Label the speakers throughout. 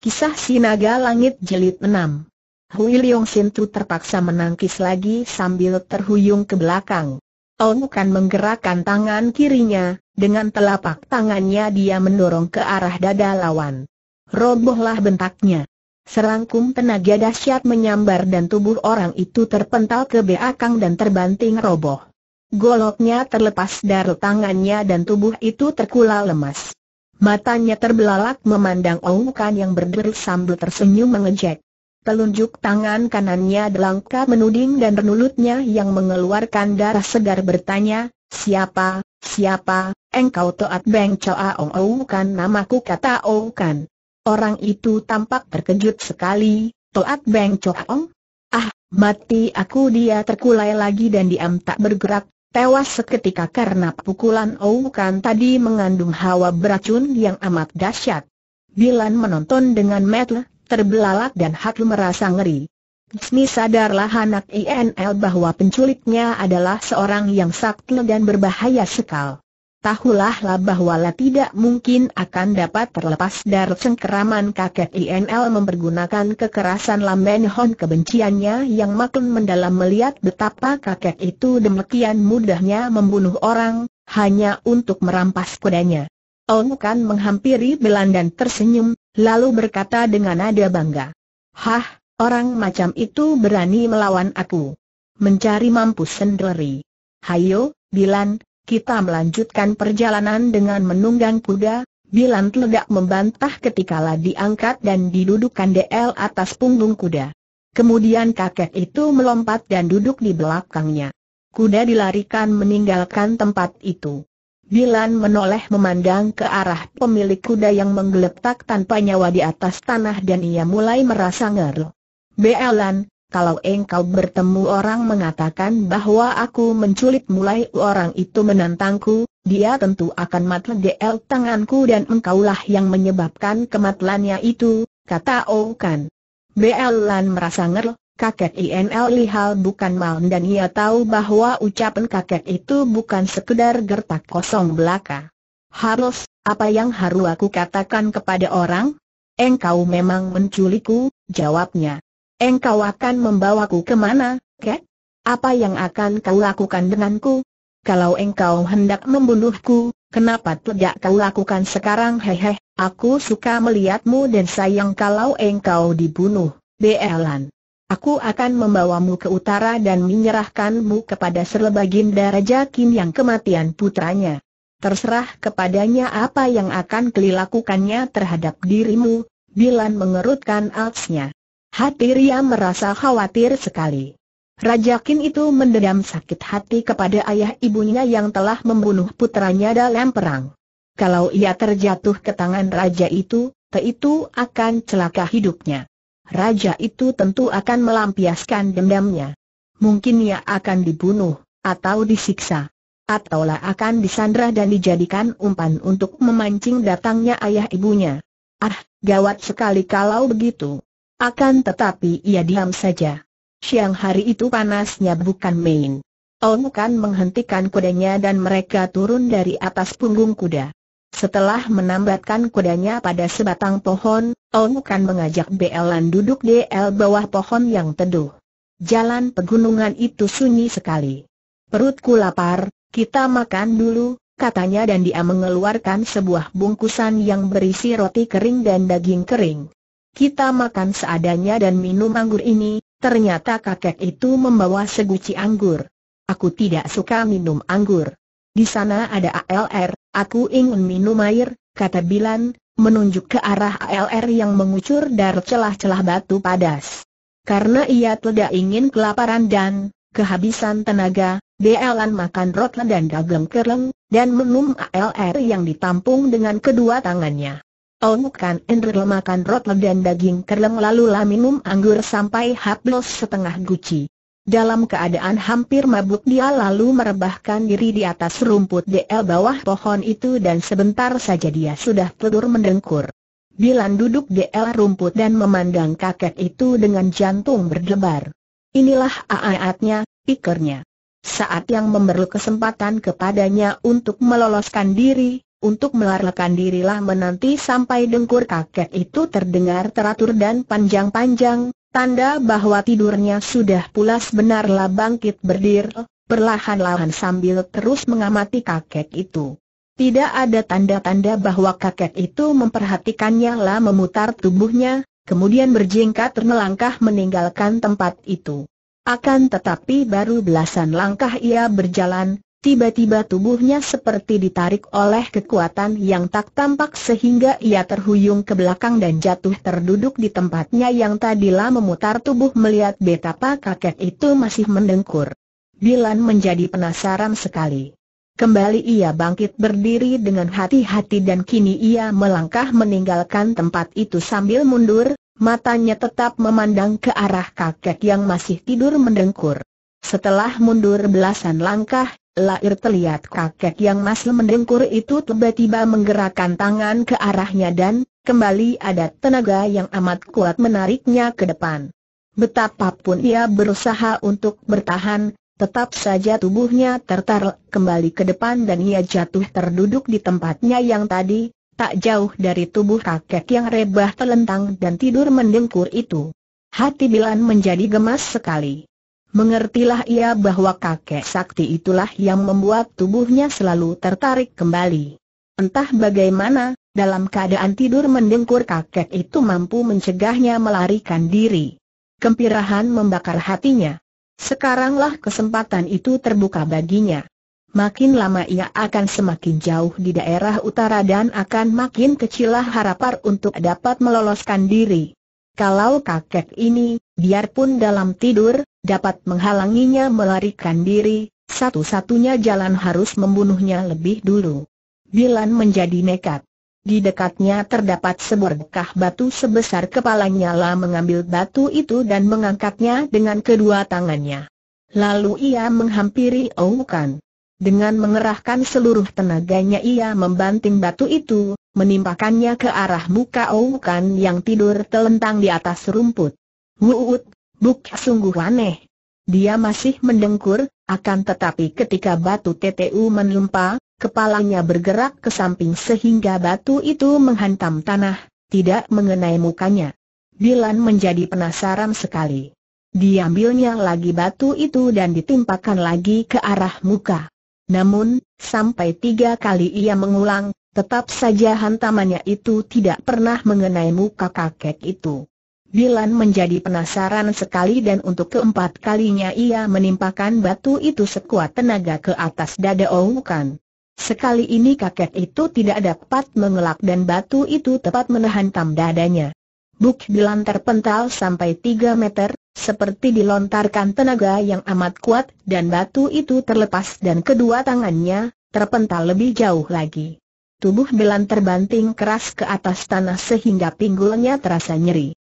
Speaker 1: Kisah Sinaga Langit Jelit 6 Hui Leong Sintu terpaksa menangkis lagi sambil terhuyung ke belakang. Ong Kan menggerakkan tangan kirinya, dengan telapak tangannya dia mendorong ke arah dada lawan. Robohlah bentaknya. Serangkum tenaga dahsyat menyambar dan tubuh orang itu terpental ke belakang dan terbanting roboh. Goloknya terlepas dari tangannya dan tubuh itu terkulal lemas. Matanya terbelalak memandang Ong Kan yang berdiri sambil tersenyum mengejek. Telunjuk tangan kanannya delangka menuding dan renulutnya yang mengeluarkan darah segar bertanya, Siapa, siapa, engkau Toat Beng Choa Ong Ong Kan namaku kata Ong Kan. Orang itu tampak terkejut sekali, Toat Beng Choa Ong? Ah, mati aku dia terkulai lagi dan diam tak bergerak, Tewas seketika karena pukulan Oukan tadi mengandung hawa beracun yang amat dahsyat. Bilan menonton dengan metel, terbelalak dan Hak merasa ngeri. Gisni sadarlah anak INL bahwa penculiknya adalah seorang yang sakti dan berbahaya sekali. Tahulah bahwa lah tidak mungkin akan dapat terlepas dari cengkeraman kakek INL mempergunakan kekerasan lamben Hon kebenciannya yang makin mendalam melihat betapa kakek itu demikian mudahnya membunuh orang, hanya untuk merampas kudanya. Ong Kan menghampiri Belan dan tersenyum, lalu berkata dengan nada bangga. Hah, orang macam itu berani melawan aku. Mencari mampus sendiri. Hayo, Bilan, kita melanjutkan perjalanan dengan menunggang kuda, Bilan Teledak membantah ketika ketikala diangkat dan didudukkan DL atas punggung kuda. Kemudian kakek itu melompat dan duduk di belakangnya. Kuda dilarikan meninggalkan tempat itu. Bilan menoleh memandang ke arah pemilik kuda yang menggeletak tanpa nyawa di atas tanah dan ia mulai merasa ngeri. Belan, kalau engkau bertemu orang mengatakan bahwa aku menculik mulai orang itu menantangku, dia tentu akan mati DL tanganku dan engkaulah yang menyebabkan kematiannya itu, kata Okan. Oh BL Lan merasa ngerl, kakek INL lihal bukan mal dan ia tahu bahwa ucapan kakek itu bukan sekedar gertak kosong belaka. Harus, apa yang harus aku katakan kepada orang? Engkau memang menculikku, jawabnya. Engkau akan membawaku kemana, Kek? Apa yang akan kau lakukan denganku? Kalau engkau hendak membunuhku, kenapa tidak kau lakukan sekarang hehe, aku suka melihatmu dan sayang kalau engkau dibunuh, Belan. Aku akan membawamu ke utara dan menyerahkanmu kepada serlebaginda Raja Kim yang kematian putranya. Terserah kepadanya apa yang akan kelilakukannya terhadap dirimu, Bilan mengerutkan alisnya. Hati Ria merasa khawatir sekali. Raja Kin itu mendendam sakit hati kepada ayah ibunya yang telah membunuh putranya dalam perang. Kalau ia terjatuh ke tangan raja itu, te itu akan celaka hidupnya. Raja itu tentu akan melampiaskan dendamnya. Mungkin ia akan dibunuh, atau disiksa. Ataulah akan disandra dan dijadikan umpan untuk memancing datangnya ayah ibunya. Ah, gawat sekali kalau begitu. Akan tetapi ia diam saja. Siang hari itu panasnya bukan main. Ong Kan menghentikan kudanya dan mereka turun dari atas punggung kuda. Setelah menambatkan kudanya pada sebatang pohon, Ong Kan mengajak Belan duduk di el bawah pohon yang teduh. Jalan pegunungan itu sunyi sekali. Perutku lapar, kita makan dulu, katanya dan dia mengeluarkan sebuah bungkusan yang berisi roti kering dan daging kering. Kita makan seadanya dan minum anggur ini, ternyata kakek itu membawa seguci anggur. Aku tidak suka minum anggur. Di sana ada ALR, aku ingin minum air, kata Bilan, menunjuk ke arah ALR yang mengucur dari celah-celah batu padas. Karena ia tidak ingin kelaparan dan kehabisan tenaga, Bilan makan rotlen dan daging kereng, dan minum ALR yang ditampung dengan kedua tangannya. Ongkan Andrew makan roti dan daging kerleng lalu lah minum anggur sampai haplos setengah guci. Dalam keadaan hampir mabuk dia lalu merebahkan diri di atas rumput DL bawah pohon itu dan sebentar saja dia sudah tidur mendengkur. Bilan duduk DL rumput dan memandang kakek itu dengan jantung berdebar. Inilah aaatnya, pikirnya. Saat yang memerlukan kesempatan kepadanya untuk meloloskan diri, untuk melarikan dirilah menanti sampai dengkur kakek itu terdengar teratur dan panjang-panjang, tanda bahwa tidurnya sudah pulas benarlah bangkit berdiri, perlahan-lahan sambil terus mengamati kakek itu. Tidak ada tanda-tanda bahwa kakek itu memperhatikannya lah memutar tubuhnya, kemudian berjingkat melangkah meninggalkan tempat itu. Akan tetapi baru belasan langkah ia berjalan, Tiba-tiba tubuhnya seperti ditarik oleh kekuatan yang tak tampak sehingga ia terhuyung ke belakang dan jatuh terduduk di tempatnya yang tadilah memutar tubuh melihat betapa kakek itu masih mendengkur. Bilan menjadi penasaran sekali. Kembali ia bangkit berdiri dengan hati-hati dan kini ia melangkah meninggalkan tempat itu sambil mundur, matanya tetap memandang ke arah kakek yang masih tidur mendengkur. Setelah mundur belasan langkah, Lair terlihat kakek yang masih mendengkur itu tiba-tiba menggerakkan tangan ke arahnya dan, kembali ada tenaga yang amat kuat menariknya ke depan. Betapapun ia berusaha untuk bertahan, tetap saja tubuhnya tertarik kembali ke depan dan ia jatuh terduduk di tempatnya yang tadi, tak jauh dari tubuh kakek yang rebah telentang dan tidur mendengkur itu. Hati Bilan menjadi gemas sekali. Mengertilah ia bahwa kakek sakti itulah yang membuat tubuhnya selalu tertarik kembali. Entah bagaimana, dalam keadaan tidur mendengkur kakek itu mampu mencegahnya melarikan diri. Kempirahan membakar hatinya. Sekaranglah kesempatan itu terbuka baginya. Makin lama ia akan semakin jauh di daerah utara dan akan makin kecilah harapan untuk dapat meloloskan diri. Kalau kakek ini, biarpun dalam tidur, dapat menghalanginya melarikan diri, satu-satunya jalan harus membunuhnya lebih dulu. Bilan menjadi nekat. Di dekatnya terdapat seberkah batu sebesar kepalanya lah mengambil batu itu dan mengangkatnya dengan kedua tangannya. Lalu ia menghampiri Oukan. Dengan mengerahkan seluruh tenaganya ia membanting batu itu, menimpakannya ke arah muka Oukan yang tidur telentang di atas rumput. Wuut, Buk sungguh aneh. Dia masih mendengkur, akan tetapi ketika batu TTU menumpa, kepalanya bergerak ke samping sehingga batu itu menghantam tanah, tidak mengenai mukanya. Dilan menjadi penasaran sekali. Diambilnya lagi batu itu dan ditimpakan lagi ke arah muka. Namun, sampai tiga kali ia mengulang, tetap saja hantamannya itu tidak pernah mengenai muka kakek itu. Dilan menjadi penasaran sekali dan untuk keempat kalinya ia menimpakan batu itu sekuat tenaga ke atas dada Oukan. Sekali ini kakek itu tidak dapat mengelak dan batu itu tepat menahan tam dadanya. Buk Dilan terpental sampai 3 meter, seperti dilontarkan tenaga yang amat kuat dan batu itu terlepas dan kedua tangannya terpental lebih jauh lagi. Tubuh Dilan terbanting keras ke atas tanah sehingga pinggulnya terasa nyeri.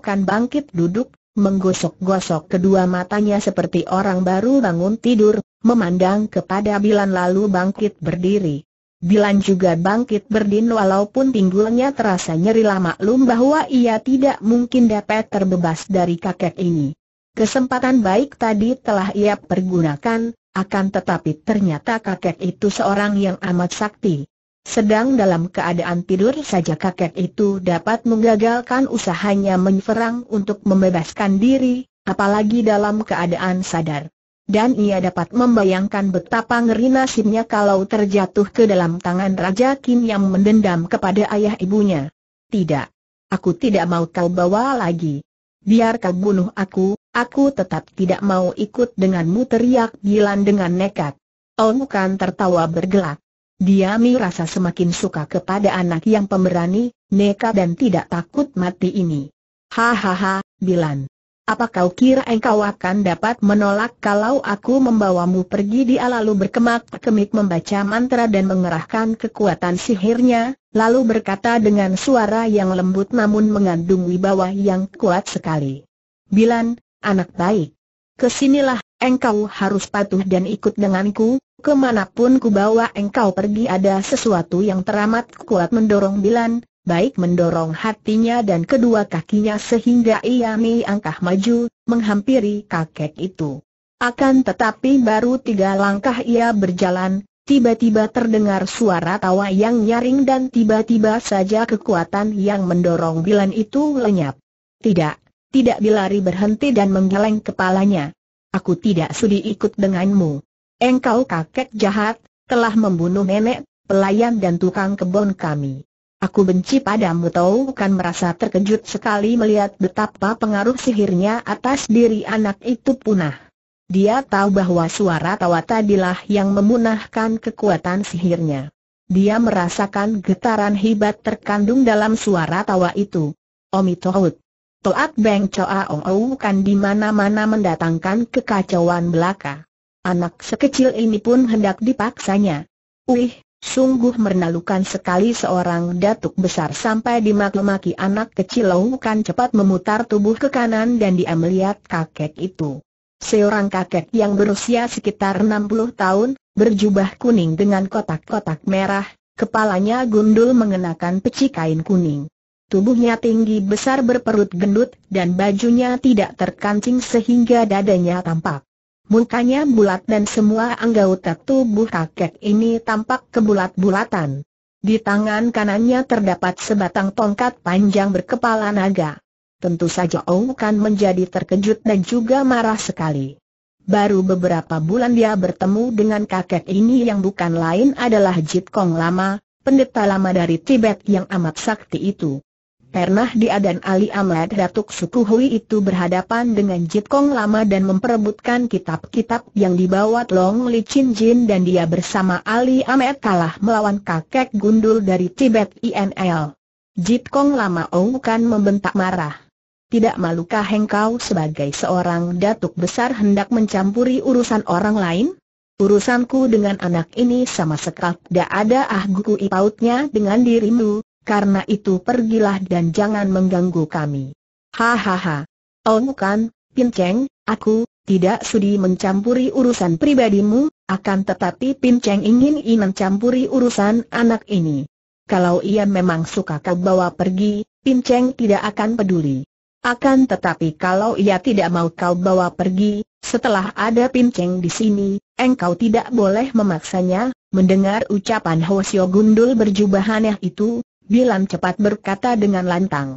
Speaker 1: Kan bangkit duduk, menggosok-gosok kedua matanya seperti orang baru bangun tidur, memandang kepada Bilan lalu bangkit berdiri. Bilan juga bangkit berdiri walaupun pinggulnya terasa nyeri lama. maklum bahwa ia tidak mungkin dapat terbebas dari kakek ini. Kesempatan baik tadi telah ia pergunakan, akan tetapi ternyata kakek itu seorang yang amat sakti. Sedang dalam keadaan tidur saja kakek itu dapat menggagalkan usahanya menyerang untuk membebaskan diri, apalagi dalam keadaan sadar. Dan ia dapat membayangkan betapa ngeri nasibnya kalau terjatuh ke dalam tangan Raja Kim yang mendendam kepada ayah ibunya. Tidak. Aku tidak mau kau bawa lagi. Biar kau bunuh aku, aku tetap tidak mau ikut denganmu teriak bilang dengan nekat. Oh, bukan tertawa bergelak. Diami rasa semakin suka kepada anak yang pemberani, neka dan tidak takut mati ini. Hahaha, Bilan. Apa kau kira engkau akan dapat menolak kalau aku membawamu pergi dia lalu berkemak-kemik membaca mantra dan mengerahkan kekuatan sihirnya, lalu berkata dengan suara yang lembut namun mengandung wibawa yang kuat sekali. Bilan, anak baik. Kesinilah, engkau harus patuh dan ikut denganku, kemanapun ku bawa engkau pergi ada sesuatu yang teramat kuat mendorong Bilan, baik mendorong hatinya dan kedua kakinya sehingga ia angkah maju, menghampiri kakek itu. Akan tetapi baru tiga langkah ia berjalan, tiba-tiba terdengar suara tawa yang nyaring dan tiba-tiba saja kekuatan yang mendorong Bilan itu lenyap. Tidak, tidak Bilari berhenti dan menggeleng kepalanya. Aku tidak sudi ikut denganmu. Engkau kakek jahat, telah membunuh nenek, pelayan dan tukang kebun kami. Aku benci padamu tahu kan merasa terkejut sekali melihat betapa pengaruh sihirnya atas diri anak itu punah. Dia tahu bahwa suara tawa tadilah yang memunahkan kekuatan sihirnya. Dia merasakan getaran hebat terkandung dalam suara tawa itu. Omi Tohut. Toat Beng Choa Ong kan di mana-mana mendatangkan kekacauan belaka. Anak sekecil ini pun hendak dipaksanya. Wih, sungguh mernalukan sekali seorang datuk besar sampai dimaklumaki anak kecil kan cepat memutar tubuh ke kanan dan dia melihat kakek itu. Seorang kakek yang berusia sekitar 60 tahun, berjubah kuning dengan kotak-kotak merah, kepalanya gundul mengenakan peci kain kuning. Tubuhnya tinggi besar berperut gendut dan bajunya tidak terkancing sehingga dadanya tampak. Mukanya bulat dan semua anggota tubuh kakek ini tampak kebulat-bulatan. Di tangan kanannya terdapat sebatang tongkat panjang berkepala naga. Tentu saja Ong Kan menjadi terkejut dan juga marah sekali. Baru beberapa bulan dia bertemu dengan kakek ini yang bukan lain adalah Jit Kong Lama, pendeta lama dari Tibet yang amat sakti itu. Pernah dia dan Ali Amlet Datuk Suku Hui itu berhadapan dengan Jit Kong lama dan memperebutkan kitab-kitab yang dibawa Long Li Chin Jin dan dia bersama Ali Amlet kalah melawan kakek gundul dari Tibet INL. Jit Kong lama Ong kan membentak marah. Tidak malukah engkau sebagai seorang datuk besar hendak mencampuri urusan orang lain? Urusanku dengan anak ini sama sekali tidak ada ah ahguku ipautnya dengan dirimu, karena itu pergilah dan jangan mengganggu kami. Hahaha. Oh bukan, Pinceng, aku, tidak sudi mencampuri urusan pribadimu, akan tetapi Pinceng ingin ingin mencampuri urusan anak ini. Kalau ia memang suka kau bawa pergi, Pinceng tidak akan peduli. Akan tetapi kalau ia tidak mau kau bawa pergi, setelah ada Pinceng di sini, engkau tidak boleh memaksanya, Mendengar ucapan Hosio Gundul berjubah aneh itu, Bilan cepat berkata dengan lantang.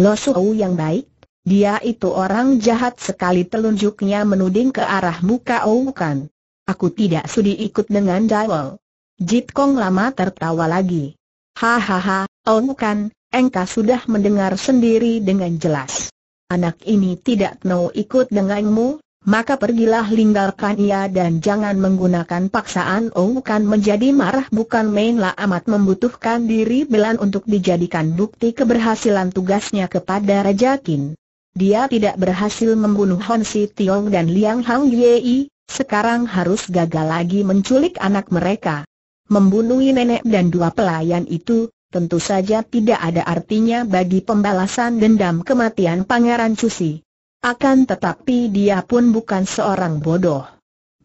Speaker 1: Lo Suhu yang baik, dia itu orang jahat sekali telunjuknya menuding ke arah muka Oukan. Aku tidak sudi ikut dengan Dawal. Jit Kong lama tertawa lagi. Hahaha, Oukan, engkau sudah mendengar sendiri dengan jelas. Anak ini tidak mau ikut denganmu, maka pergilah linggalkan ia dan jangan menggunakan paksaan Oh bukan menjadi marah bukan mainlah amat membutuhkan diri Belan untuk dijadikan bukti keberhasilan tugasnya kepada Raja Qin. Dia tidak berhasil membunuh Hon Si Tiong dan Liang Hang Yei, sekarang harus gagal lagi menculik anak mereka. Membunuh nenek dan dua pelayan itu, tentu saja tidak ada artinya bagi pembalasan dendam kematian Pangeran Cusi. Akan tetapi dia pun bukan seorang bodoh.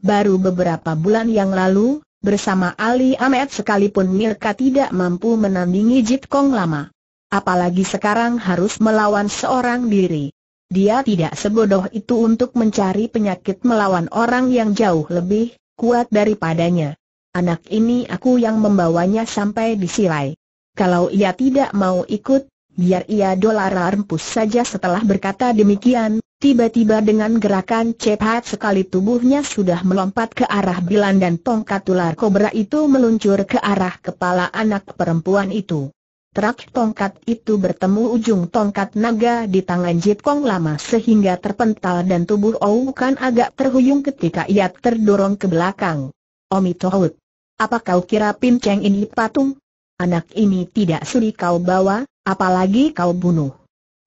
Speaker 1: Baru beberapa bulan yang lalu, bersama Ali Ahmed sekalipun Mirka tidak mampu menandingi Jit Kong lama. Apalagi sekarang harus melawan seorang diri. Dia tidak sebodoh itu untuk mencari penyakit melawan orang yang jauh lebih kuat daripadanya. Anak ini aku yang membawanya sampai disilai. Kalau ia tidak mau ikut, biar ia dolar rempus saja setelah berkata demikian, Tiba-tiba dengan gerakan cepat sekali tubuhnya sudah melompat ke arah Bilan dan tongkat ular kobra itu meluncur ke arah kepala anak perempuan itu. Terak tongkat itu bertemu ujung tongkat naga di tangan Jit Kong lama sehingga terpental dan tubuh Ou kan agak terhuyung ketika ia terdorong ke belakang. Omi Tohut, apa kau kira pincang ini patung? Anak ini tidak sudi kau bawa, apalagi kau bunuh.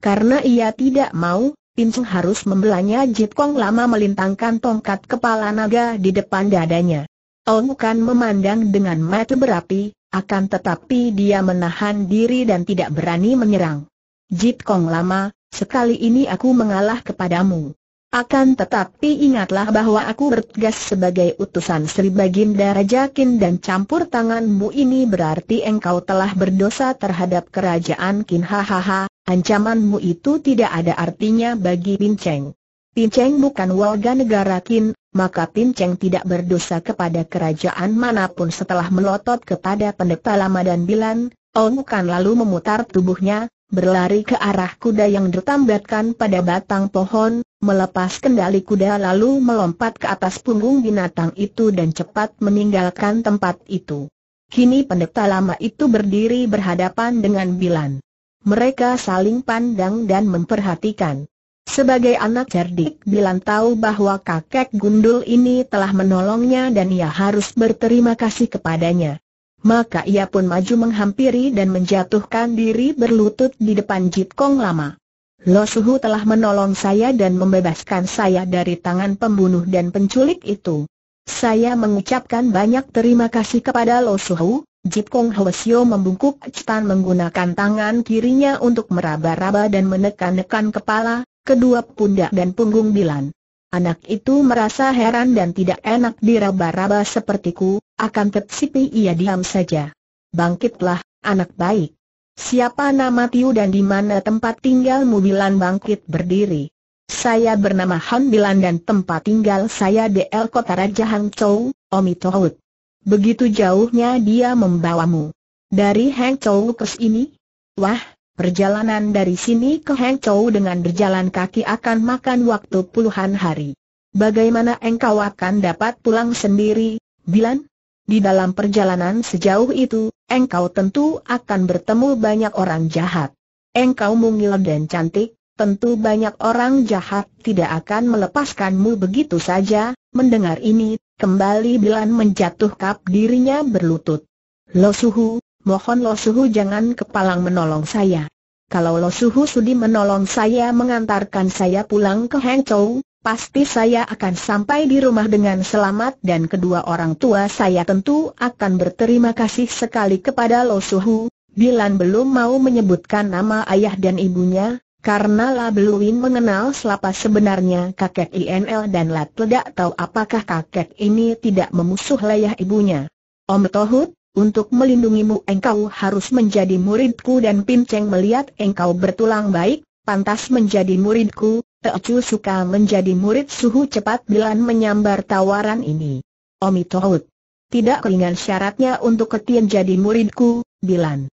Speaker 1: Karena ia tidak mau, Pincung harus membelanya Jit Kong lama melintangkan tongkat kepala naga di depan dadanya. Ong Kan memandang dengan mata berapi, akan tetapi dia menahan diri dan tidak berani menyerang. Jit Kong lama, sekali ini aku mengalah kepadamu. Akan tetapi ingatlah bahwa aku bertugas sebagai utusan Sri Baginda Rajakin dan campur tanganmu ini berarti engkau telah berdosa terhadap kerajaan Kin hahaha, Ancamanmu itu tidak ada artinya bagi Pinceng. Pinceng bukan warga negara Kin, maka Pinceng tidak berdosa kepada kerajaan manapun setelah melotot kepada pendeta lama dan bilan, Ong Kan lalu memutar tubuhnya, berlari ke arah kuda yang ditambatkan pada batang pohon, melepas kendali kuda lalu melompat ke atas punggung binatang itu dan cepat meninggalkan tempat itu. Kini pendeta lama itu berdiri berhadapan dengan Bilan. Mereka saling pandang dan memperhatikan. Sebagai anak cerdik Bilan tahu bahwa kakek gundul ini telah menolongnya dan ia harus berterima kasih kepadanya. Maka ia pun maju menghampiri dan menjatuhkan diri berlutut di depan Jit Kong lama. Lo Suhu telah menolong saya dan membebaskan saya dari tangan pembunuh dan penculik itu. Saya mengucapkan banyak terima kasih kepada Lo Suhu, Jip Kong Hwasyo membungkuk Citan menggunakan tangan kirinya untuk meraba-raba dan menekan-nekan kepala, kedua pundak dan punggung Dilan. Anak itu merasa heran dan tidak enak diraba-raba sepertiku, akan tetapi ia diam saja. Bangkitlah, anak baik. Siapa nama Tiu dan di mana tempat tinggalmu Bilan bangkit berdiri? Saya bernama Han Bilan dan tempat tinggal saya di El Kota Raja Hangzhou, Omi Begitu jauhnya dia membawamu. Dari Heng Chou ke sini? Wah, perjalanan dari sini ke Heng Chou dengan berjalan kaki akan makan waktu puluhan hari. Bagaimana engkau akan dapat pulang sendiri, Bilan? Di dalam perjalanan sejauh itu, engkau tentu akan bertemu banyak orang jahat. Engkau mungil dan cantik, tentu banyak orang jahat tidak akan melepaskanmu begitu saja. Mendengar ini, kembali Bilan menjatuh dirinya berlutut. Lo Suhu, mohon Lo Suhu jangan kepalang menolong saya. Kalau Lo Suhu sudi menolong saya mengantarkan saya pulang ke Hangzhou, pasti saya akan sampai di rumah dengan selamat dan kedua orang tua saya tentu akan berterima kasih sekali kepada Lo Suhu. Bilan belum mau menyebutkan nama ayah dan ibunya, karena Labeluin mengenal selapa sebenarnya kakek INL dan Lat tidak tahu apakah kakek ini tidak memusuh layah ibunya. Om Tohut, untuk melindungimu engkau harus menjadi muridku dan Pinceng melihat engkau bertulang baik, pantas menjadi muridku, Teocu suka menjadi murid suhu cepat Bilan menyambar tawaran ini. Om Tohut, tidak keringan syaratnya untuk ketian jadi muridku, Bilan.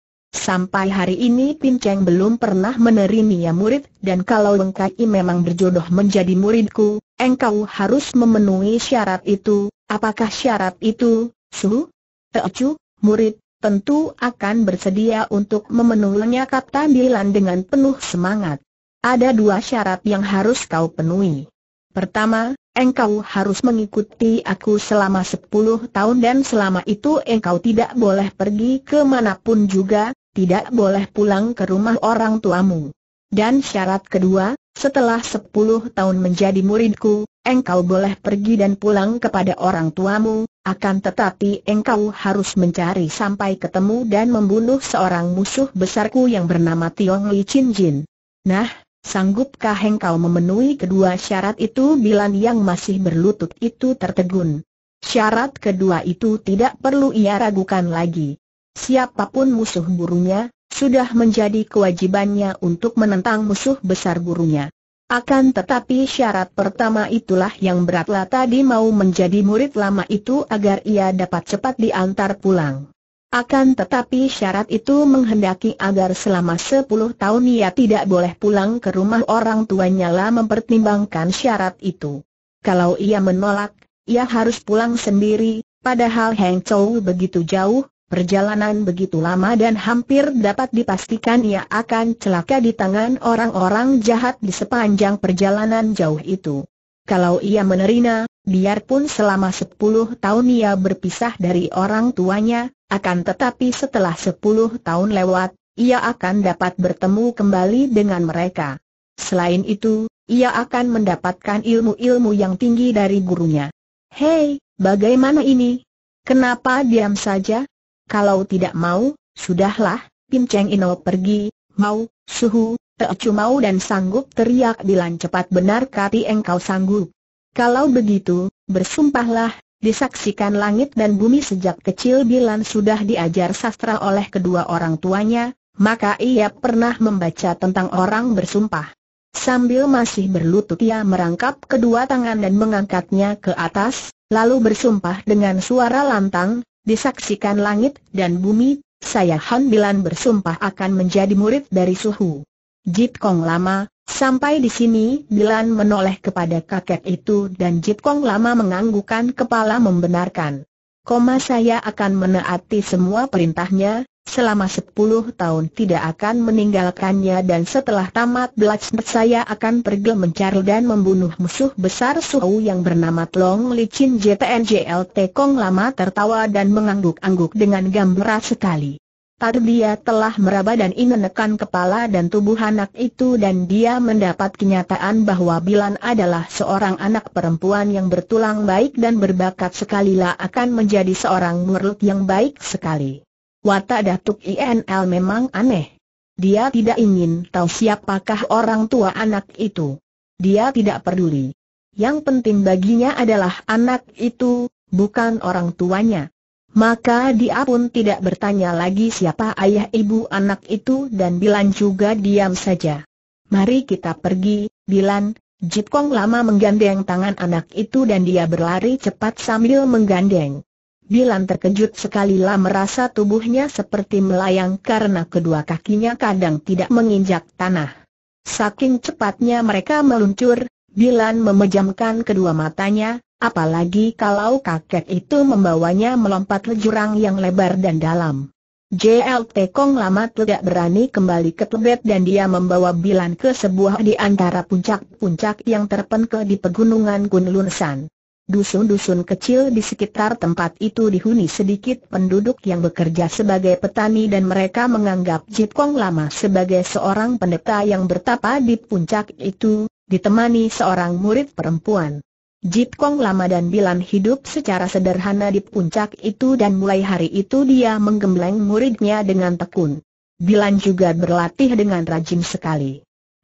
Speaker 1: Sampai hari ini Pincang belum pernah ya murid dan kalau Wengkai memang berjodoh menjadi muridku, engkau harus memenuhi syarat itu. Apakah syarat itu, Su? Teocu, murid, tentu akan bersedia untuk memenuhinya kata Dilan dengan penuh semangat. Ada dua syarat yang harus kau penuhi. Pertama, engkau harus mengikuti aku selama sepuluh tahun dan selama itu engkau tidak boleh pergi kemanapun juga, tidak boleh pulang ke rumah orang tuamu. Dan syarat kedua, setelah 10 tahun menjadi muridku, engkau boleh pergi dan pulang kepada orang tuamu, akan tetapi engkau harus mencari sampai ketemu dan membunuh seorang musuh besarku yang bernama Tiong Li Chin Jin. Nah, sanggupkah engkau memenuhi kedua syarat itu Bilan yang masih berlutut itu tertegun. Syarat kedua itu tidak perlu ia ragukan lagi. Siapapun musuh burungnya, sudah menjadi kewajibannya untuk menentang musuh besar burungnya. Akan tetapi syarat pertama itulah yang beratlah tadi mau menjadi murid lama itu agar ia dapat cepat diantar pulang. Akan tetapi syarat itu menghendaki agar selama 10 tahun ia tidak boleh pulang ke rumah orang tuanya lah mempertimbangkan syarat itu. Kalau ia menolak, ia harus pulang sendiri, padahal Heng Chou begitu jauh, Perjalanan begitu lama dan hampir dapat dipastikan ia akan celaka di tangan orang-orang jahat di sepanjang perjalanan jauh itu. Kalau ia menerima, biarpun selama 10 tahun ia berpisah dari orang tuanya, akan tetapi setelah 10 tahun lewat, ia akan dapat bertemu kembali dengan mereka. Selain itu, ia akan mendapatkan ilmu-ilmu yang tinggi dari gurunya. Hei, bagaimana ini? Kenapa diam saja? Kalau tidak mau, sudahlah, Pin Cheng Ino pergi, mau, suhu, Teocu mau dan sanggup teriak Dilan cepat benar kati engkau sanggup. Kalau begitu, bersumpahlah, disaksikan langit dan bumi sejak kecil Dilan sudah diajar sastra oleh kedua orang tuanya, maka ia pernah membaca tentang orang bersumpah. Sambil masih berlutut ia merangkap kedua tangan dan mengangkatnya ke atas, lalu bersumpah dengan suara lantang, disaksikan langit dan bumi, saya Han Bilan bersumpah akan menjadi murid dari Suhu. Jit Kong lama, sampai di sini Bilan menoleh kepada kakek itu dan Jit Kong lama menganggukan kepala membenarkan. Koma saya akan menaati semua perintahnya, selama sepuluh tahun tidak akan meninggalkannya dan setelah tamat belajar saya akan pergi mencari dan membunuh musuh besar suhu yang bernama Tlong Licin JTNJLT Kong Lama tertawa dan mengangguk-angguk dengan gembira sekali. Tadi dia telah meraba dan menekan kepala dan tubuh anak itu dan dia mendapat kenyataan bahwa Bilan adalah seorang anak perempuan yang bertulang baik dan berbakat sekali lah akan menjadi seorang murid yang baik sekali. Watak Datuk INL memang aneh. Dia tidak ingin tahu siapakah orang tua anak itu. Dia tidak peduli. Yang penting baginya adalah anak itu, bukan orang tuanya. Maka dia pun tidak bertanya lagi siapa ayah ibu anak itu dan Bilan juga diam saja. Mari kita pergi, Bilan. Jip Kong lama menggandeng tangan anak itu dan dia berlari cepat sambil menggandeng. Bilan terkejut sekali lah merasa tubuhnya seperti melayang karena kedua kakinya kadang tidak menginjak tanah. Saking cepatnya mereka meluncur, Bilan memejamkan kedua matanya, apalagi kalau kakek itu membawanya melompat jurang yang lebar dan dalam. JLT Kong lama tidak berani kembali ke Tibet dan dia membawa Bilan ke sebuah di antara puncak-puncak yang terpencil di pegunungan Gunlunsan dusun-dusun kecil di sekitar tempat itu dihuni sedikit penduduk yang bekerja sebagai petani dan mereka menganggap Jit Kong lama sebagai seorang pendeta yang bertapa di puncak itu, ditemani seorang murid perempuan. Jit Kong lama dan Bilan hidup secara sederhana di puncak itu dan mulai hari itu dia menggembleng muridnya dengan tekun. Bilan juga berlatih dengan rajin sekali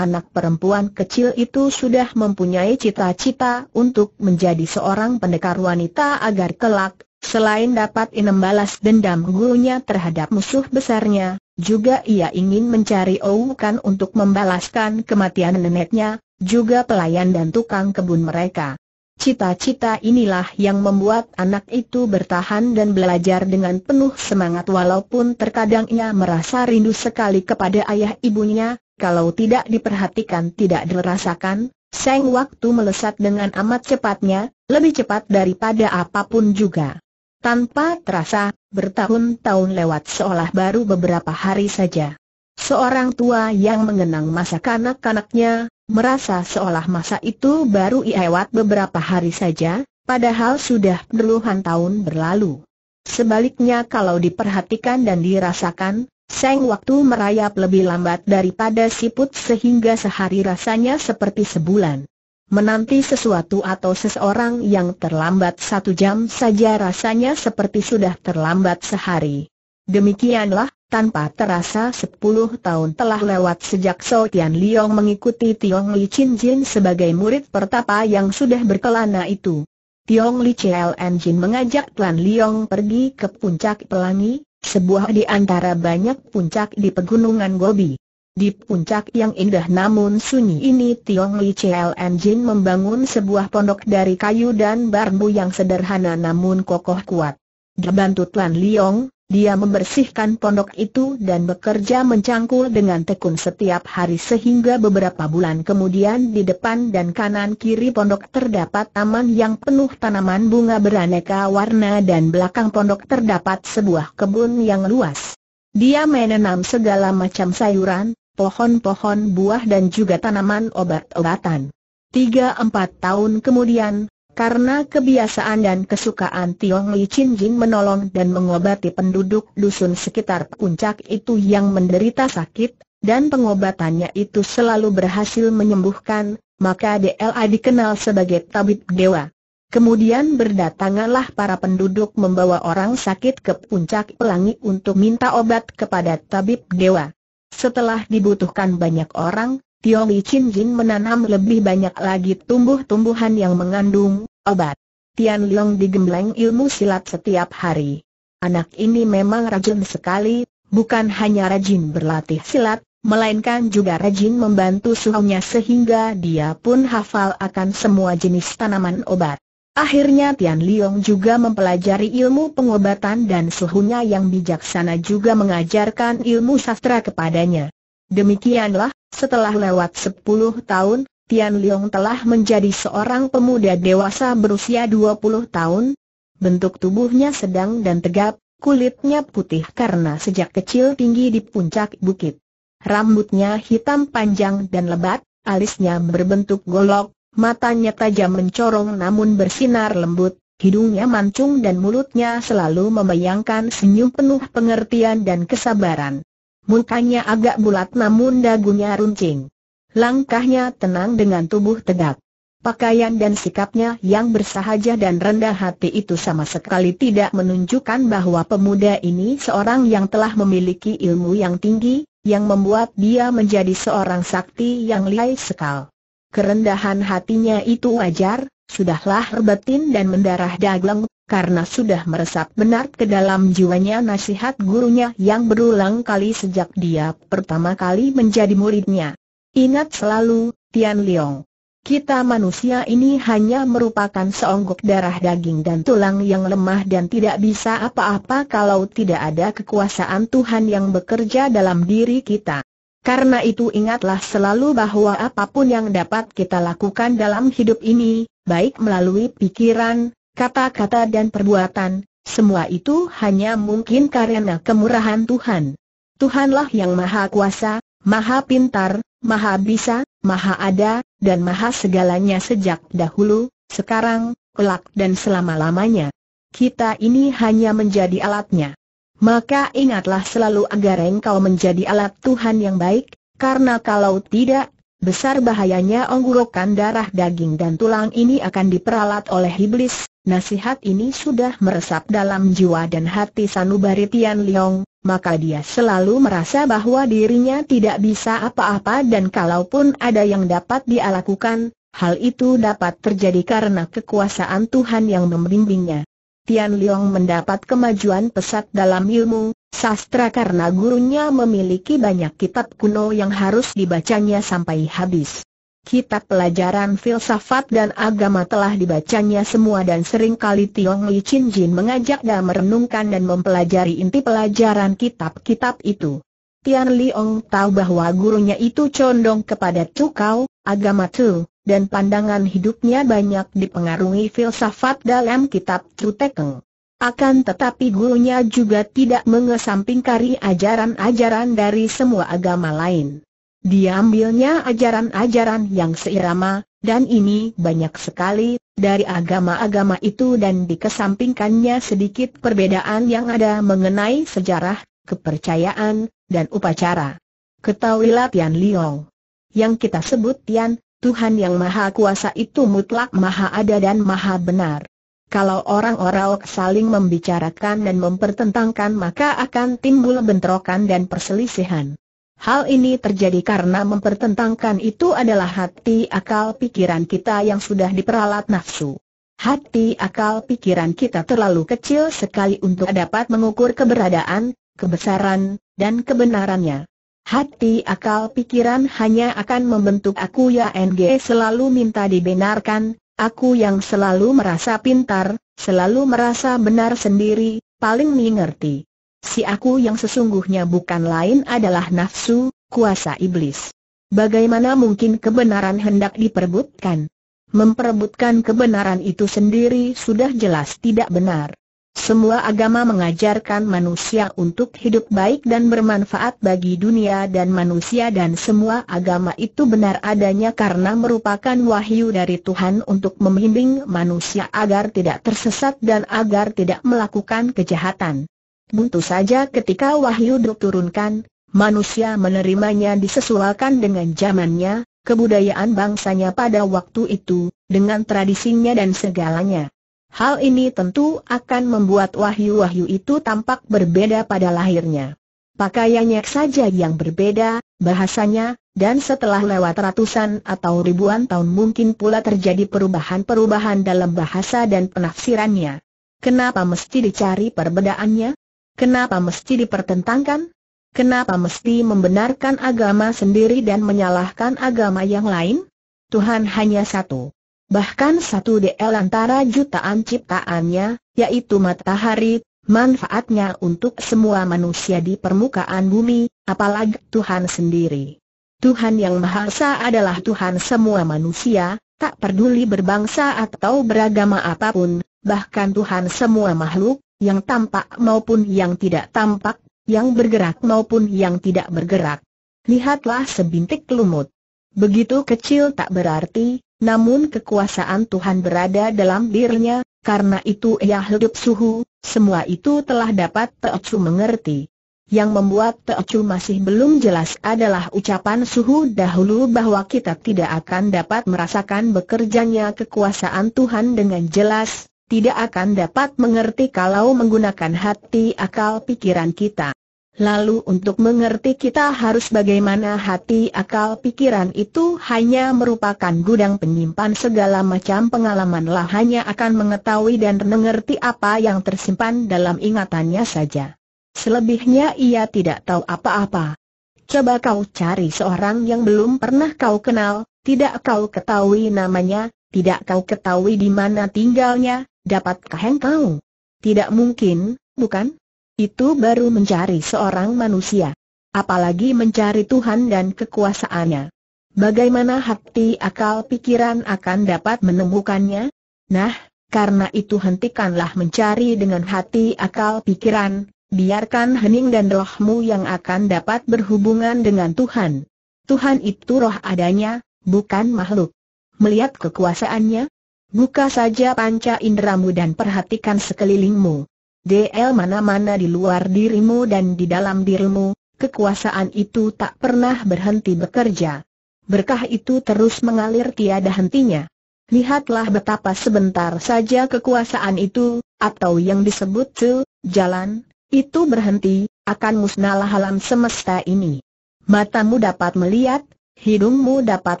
Speaker 1: anak perempuan kecil itu sudah mempunyai cita-cita untuk menjadi seorang pendekar wanita agar kelak, selain dapat inembalas dendam gurunya terhadap musuh besarnya, juga ia ingin mencari Oukan untuk membalaskan kematian neneknya, juga pelayan dan tukang kebun mereka. Cita-cita inilah yang membuat anak itu bertahan dan belajar dengan penuh semangat walaupun terkadang ia merasa rindu sekali kepada ayah ibunya, kalau tidak diperhatikan tidak dirasakan, seng waktu melesat dengan amat cepatnya, lebih cepat daripada apapun juga. Tanpa terasa, bertahun-tahun lewat seolah baru beberapa hari saja. Seorang tua yang mengenang masa kanak-kanaknya, merasa seolah masa itu baru lewat beberapa hari saja, padahal sudah puluhan tahun berlalu. Sebaliknya kalau diperhatikan dan dirasakan, Seng waktu merayap lebih lambat daripada siput sehingga sehari rasanya seperti sebulan. Menanti sesuatu atau seseorang yang terlambat satu jam saja rasanya seperti sudah terlambat sehari. Demikianlah, tanpa terasa sepuluh tahun telah lewat sejak So Tian Liong mengikuti Tiong Li Chin Jin sebagai murid pertapa yang sudah berkelana itu. Tiong Li Chel Jin mengajak Tuan Liong pergi ke puncak pelangi, sebuah di antara banyak puncak di pegunungan Gobi. Di puncak yang indah namun sunyi ini Tiong Li CLN Jin membangun sebuah pondok dari kayu dan bambu yang sederhana namun kokoh kuat. Dibantu Tuan Liong, dia membersihkan pondok itu dan bekerja mencangkul dengan tekun setiap hari sehingga beberapa bulan kemudian di depan dan kanan kiri pondok terdapat taman yang penuh tanaman bunga beraneka warna dan belakang pondok terdapat sebuah kebun yang luas. Dia menanam segala macam sayuran, pohon-pohon buah dan juga tanaman obat-obatan. Tiga empat tahun kemudian, karena kebiasaan dan kesukaan Tiong Li Chin Jin menolong dan mengobati penduduk dusun sekitar puncak itu yang menderita sakit, dan pengobatannya itu selalu berhasil menyembuhkan, maka DLA dikenal sebagai tabib dewa. Kemudian berdatanganlah para penduduk membawa orang sakit ke puncak pelangi untuk minta obat kepada tabib dewa. Setelah dibutuhkan banyak orang, Tio Li Chin Jin menanam lebih banyak lagi tumbuh-tumbuhan yang mengandung obat. Tian Leong digembleng ilmu silat setiap hari. Anak ini memang rajin sekali, bukan hanya rajin berlatih silat, melainkan juga rajin membantu suhunya sehingga dia pun hafal akan semua jenis tanaman obat. Akhirnya Tian Liong juga mempelajari ilmu pengobatan dan suhunya yang bijaksana juga mengajarkan ilmu sastra kepadanya. Demikianlah, setelah lewat 10 tahun, Tian Liang telah menjadi seorang pemuda dewasa berusia 20 tahun. Bentuk tubuhnya sedang dan tegap, kulitnya putih karena sejak kecil tinggi di puncak bukit. Rambutnya hitam panjang dan lebat, alisnya berbentuk golok, matanya tajam mencorong namun bersinar lembut, hidungnya mancung dan mulutnya selalu membayangkan senyum penuh pengertian dan kesabaran. Mukanya agak bulat namun dagunya runcing. Langkahnya tenang dengan tubuh tegak. Pakaian dan sikapnya yang bersahaja dan rendah hati itu sama sekali tidak menunjukkan bahwa pemuda ini seorang yang telah memiliki ilmu yang tinggi, yang membuat dia menjadi seorang sakti yang lihai sekal. Kerendahan hatinya itu wajar, sudahlah rebatin dan mendarah dagang, karena sudah meresap benar ke dalam jiwanya nasihat gurunya yang berulang kali sejak dia pertama kali menjadi muridnya. Ingat selalu, Tian Liang. Kita manusia ini hanya merupakan seonggok darah daging dan tulang yang lemah dan tidak bisa apa-apa kalau tidak ada kekuasaan Tuhan yang bekerja dalam diri kita. Karena itu ingatlah selalu bahwa apapun yang dapat kita lakukan dalam hidup ini, baik melalui pikiran, kata-kata dan perbuatan, semua itu hanya mungkin karena kemurahan Tuhan. Tuhanlah yang maha kuasa, maha pintar, maha bisa, maha ada, dan maha segalanya sejak dahulu, sekarang, kelak dan selama-lamanya. Kita ini hanya menjadi alatnya. Maka ingatlah selalu agar engkau menjadi alat Tuhan yang baik, karena kalau tidak, besar bahayanya onggurokan darah daging dan tulang ini akan diperalat oleh iblis. Nasihat ini sudah meresap dalam jiwa dan hati Sanubari Tian Liong, maka dia selalu merasa bahwa dirinya tidak bisa apa-apa dan kalaupun ada yang dapat dia lakukan, hal itu dapat terjadi karena kekuasaan Tuhan yang membimbingnya. Tian Liong mendapat kemajuan pesat dalam ilmu, sastra karena gurunya memiliki banyak kitab kuno yang harus dibacanya sampai habis. Kitab pelajaran filsafat dan agama telah dibacanya semua dan seringkali Tiong Li Chin Jin mengajak dan merenungkan dan mempelajari inti pelajaran kitab-kitab itu. Tian Liong tahu bahwa gurunya itu condong kepada Tukau, agama Tu, dan pandangan hidupnya banyak dipengaruhi filsafat dalam kitab Trutekeng. Akan tetapi gurunya juga tidak mengesampingkari ajaran-ajaran dari semua agama lain. Diambilnya ajaran-ajaran yang seirama, dan ini banyak sekali, dari agama-agama itu dan dikesampingkannya sedikit perbedaan yang ada mengenai sejarah, kepercayaan, dan upacara. Ketahuilah Tian Liong. Yang kita sebut Tian Tuhan yang maha kuasa itu mutlak maha ada dan maha benar. Kalau orang-orang saling membicarakan dan mempertentangkan maka akan timbul bentrokan dan perselisihan. Hal ini terjadi karena mempertentangkan itu adalah hati akal pikiran kita yang sudah diperalat nafsu. Hati akal pikiran kita terlalu kecil sekali untuk dapat mengukur keberadaan, kebesaran, dan kebenarannya. Hati akal pikiran hanya akan membentuk aku ya NG selalu minta dibenarkan, aku yang selalu merasa pintar, selalu merasa benar sendiri, paling mengerti. Si aku yang sesungguhnya bukan lain adalah nafsu, kuasa iblis. Bagaimana mungkin kebenaran hendak diperbutkan? Memperebutkan kebenaran itu sendiri sudah jelas tidak benar. Semua agama mengajarkan manusia untuk hidup baik dan bermanfaat bagi dunia dan manusia dan semua agama itu benar adanya karena merupakan wahyu dari Tuhan untuk membimbing manusia agar tidak tersesat dan agar tidak melakukan kejahatan. Buntu saja ketika wahyu diturunkan, manusia menerimanya disesuaikan dengan zamannya, kebudayaan bangsanya pada waktu itu, dengan tradisinya dan segalanya. Hal ini tentu akan membuat wahyu-wahyu itu tampak berbeda pada lahirnya. Pakaiannya saja yang berbeda, bahasanya, dan setelah lewat ratusan atau ribuan tahun mungkin pula terjadi perubahan-perubahan dalam bahasa dan penafsirannya. Kenapa mesti dicari perbedaannya? Kenapa mesti dipertentangkan? Kenapa mesti membenarkan agama sendiri dan menyalahkan agama yang lain? Tuhan hanya satu bahkan satu DL antara jutaan ciptaannya, yaitu matahari, manfaatnya untuk semua manusia di permukaan bumi, apalagi Tuhan sendiri. Tuhan Yang Maha Esa adalah Tuhan semua manusia, tak peduli berbangsa atau beragama apapun, bahkan Tuhan semua makhluk, yang tampak maupun yang tidak tampak, yang bergerak maupun yang tidak bergerak. Lihatlah sebintik lumut. Begitu kecil tak berarti, namun kekuasaan Tuhan berada dalam dirinya, karena itu ia hidup suhu, semua itu telah dapat Teocu mengerti. Yang membuat Teocu masih belum jelas adalah ucapan suhu dahulu bahwa kita tidak akan dapat merasakan bekerjanya kekuasaan Tuhan dengan jelas, tidak akan dapat mengerti kalau menggunakan hati akal pikiran kita. Lalu untuk mengerti kita harus bagaimana hati akal pikiran itu hanya merupakan gudang penyimpan segala macam pengalaman lah hanya akan mengetahui dan mengerti apa yang tersimpan dalam ingatannya saja. Selebihnya ia tidak tahu apa-apa. Coba kau cari seorang yang belum pernah kau kenal, tidak kau ketahui namanya, tidak kau ketahui di mana tinggalnya, dapatkah engkau? Tidak mungkin, bukan? Itu baru mencari seorang manusia. Apalagi mencari Tuhan dan kekuasaannya. Bagaimana hati akal pikiran akan dapat menemukannya? Nah, karena itu hentikanlah mencari dengan hati akal pikiran, biarkan hening dan rohmu yang akan dapat berhubungan dengan Tuhan. Tuhan itu roh adanya, bukan makhluk. Melihat kekuasaannya, buka saja panca indramu dan perhatikan sekelilingmu. DL mana-mana di luar dirimu dan di dalam dirimu, kekuasaan itu tak pernah berhenti bekerja. Berkah itu terus mengalir tiada hentinya. Lihatlah betapa sebentar saja kekuasaan itu, atau yang disebut tu, jalan, itu berhenti, akan musnahlah alam semesta ini. Matamu dapat melihat, hidungmu dapat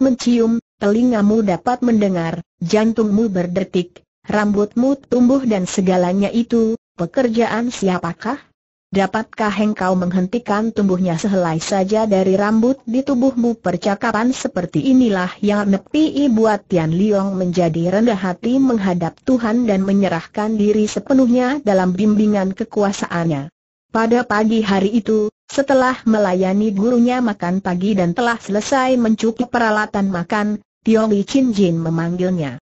Speaker 1: mencium, telingamu dapat mendengar, jantungmu berdetik, rambutmu tumbuh dan segalanya itu, Pekerjaan siapakah? Dapatkah engkau menghentikan tumbuhnya sehelai saja dari rambut di tubuhmu? Percakapan seperti inilah yang nepi buat Tian Liong menjadi rendah hati menghadap Tuhan dan menyerahkan diri sepenuhnya dalam bimbingan kekuasaannya. Pada pagi hari itu, setelah melayani gurunya makan pagi dan telah selesai mencuci peralatan makan, Tiong Li Chin Jin memanggilnya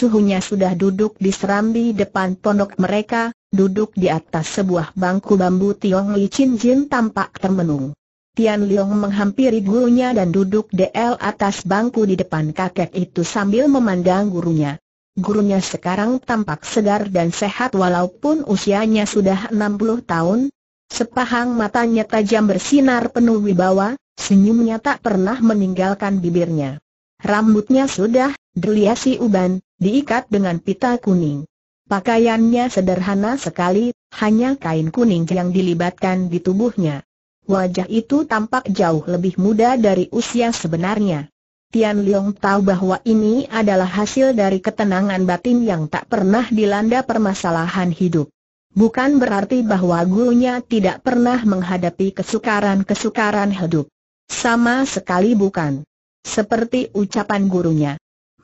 Speaker 1: suhunya sudah duduk di serambi depan pondok mereka, duduk di atas sebuah bangku bambu Tiong Li Chin Jin tampak termenung. Tian Liong menghampiri gurunya dan duduk DL atas bangku di depan kakek itu sambil memandang gurunya. Gurunya sekarang tampak segar dan sehat walaupun usianya sudah 60 tahun. Sepahang matanya tajam bersinar penuh wibawa, senyumnya tak pernah meninggalkan bibirnya. Rambutnya sudah, deliasi uban, diikat dengan pita kuning. Pakaiannya sederhana sekali, hanya kain kuning yang dilibatkan di tubuhnya. Wajah itu tampak jauh lebih muda dari usia sebenarnya. Tian Leong tahu bahwa ini adalah hasil dari ketenangan batin yang tak pernah dilanda permasalahan hidup. Bukan berarti bahwa gurunya tidak pernah menghadapi kesukaran-kesukaran hidup. Sama sekali bukan. Seperti ucapan gurunya,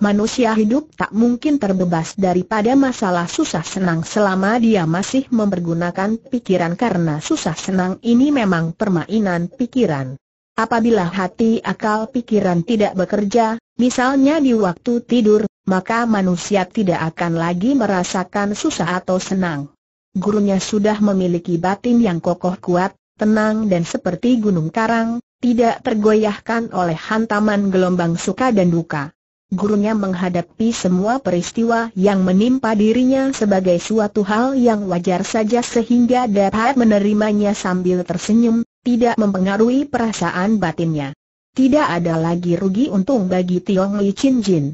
Speaker 1: manusia hidup tak mungkin terbebas daripada masalah susah senang selama dia masih mempergunakan pikiran karena susah senang ini memang permainan pikiran. Apabila hati akal pikiran tidak bekerja, misalnya di waktu tidur, maka manusia tidak akan lagi merasakan susah atau senang. Gurunya sudah memiliki batin yang kokoh kuat, tenang dan seperti gunung karang, tidak tergoyahkan oleh hantaman gelombang suka dan duka gurunya menghadapi semua peristiwa yang menimpa dirinya sebagai suatu hal yang wajar saja sehingga dapat menerimanya sambil tersenyum, tidak mempengaruhi perasaan batinnya. Tidak ada lagi rugi untung bagi Tiong Li Chin Jin.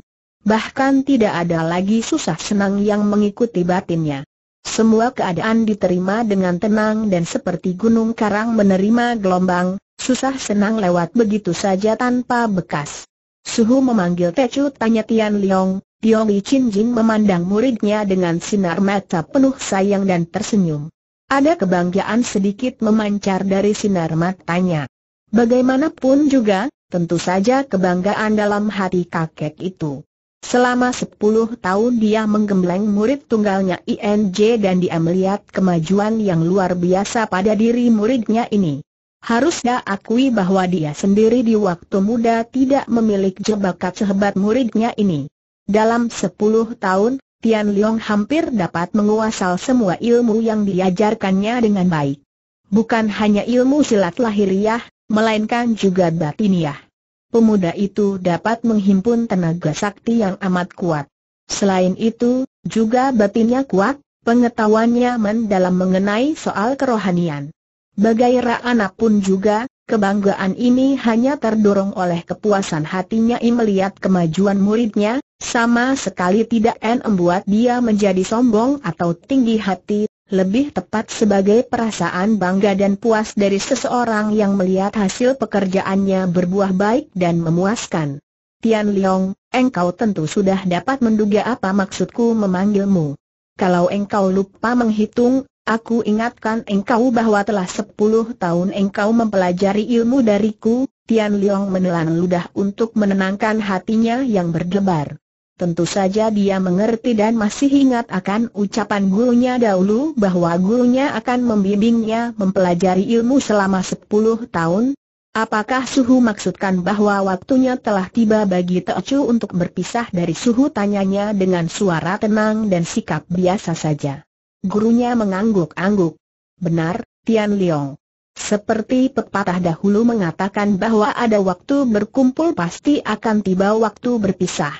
Speaker 1: Bahkan tidak ada lagi susah senang yang mengikuti batinnya. Semua keadaan diterima dengan tenang dan seperti gunung karang menerima gelombang, susah senang lewat begitu saja tanpa bekas. Suhu memanggil Tecu tanya Tian Liong, Tiong Li Chin Jin memandang muridnya dengan sinar mata penuh sayang dan tersenyum. Ada kebanggaan sedikit memancar dari sinar matanya. Bagaimanapun juga, tentu saja kebanggaan dalam hati kakek itu. Selama 10 tahun dia menggembleng murid tunggalnya INJ dan dia melihat kemajuan yang luar biasa pada diri muridnya ini. Harusnya akui bahwa dia sendiri di waktu muda tidak memiliki jebakat sehebat muridnya ini. Dalam 10 tahun, Tian Liang hampir dapat menguasai semua ilmu yang diajarkannya dengan baik. Bukan hanya ilmu silat lahiriah, melainkan juga batiniah. Pemuda itu dapat menghimpun tenaga sakti yang amat kuat. Selain itu, juga batinnya kuat, pengetahuannya mendalam mengenai soal kerohanian. Bagai Raana pun juga, kebanggaan ini hanya terdorong oleh kepuasan hatinya I melihat kemajuan muridnya, sama sekali tidak en membuat dia menjadi sombong atau tinggi hati, lebih tepat sebagai perasaan bangga dan puas dari seseorang yang melihat hasil pekerjaannya berbuah baik dan memuaskan. Tian Liang, engkau tentu sudah dapat menduga apa maksudku memanggilmu. Kalau engkau lupa menghitung, Aku ingatkan engkau bahwa telah sepuluh tahun engkau mempelajari ilmu dariku, Tian Liang menelan ludah untuk menenangkan hatinya yang berdebar. Tentu saja dia mengerti dan masih ingat akan ucapan gurunya dahulu bahwa gurunya akan membimbingnya mempelajari ilmu selama sepuluh tahun. Apakah Suhu maksudkan bahwa waktunya telah tiba bagi Teochu untuk berpisah dari Suhu tanyanya dengan suara tenang dan sikap biasa saja. Gurunya mengangguk-angguk. Benar, Tian Liong. Seperti pepatah dahulu mengatakan bahwa ada waktu berkumpul pasti akan tiba waktu berpisah.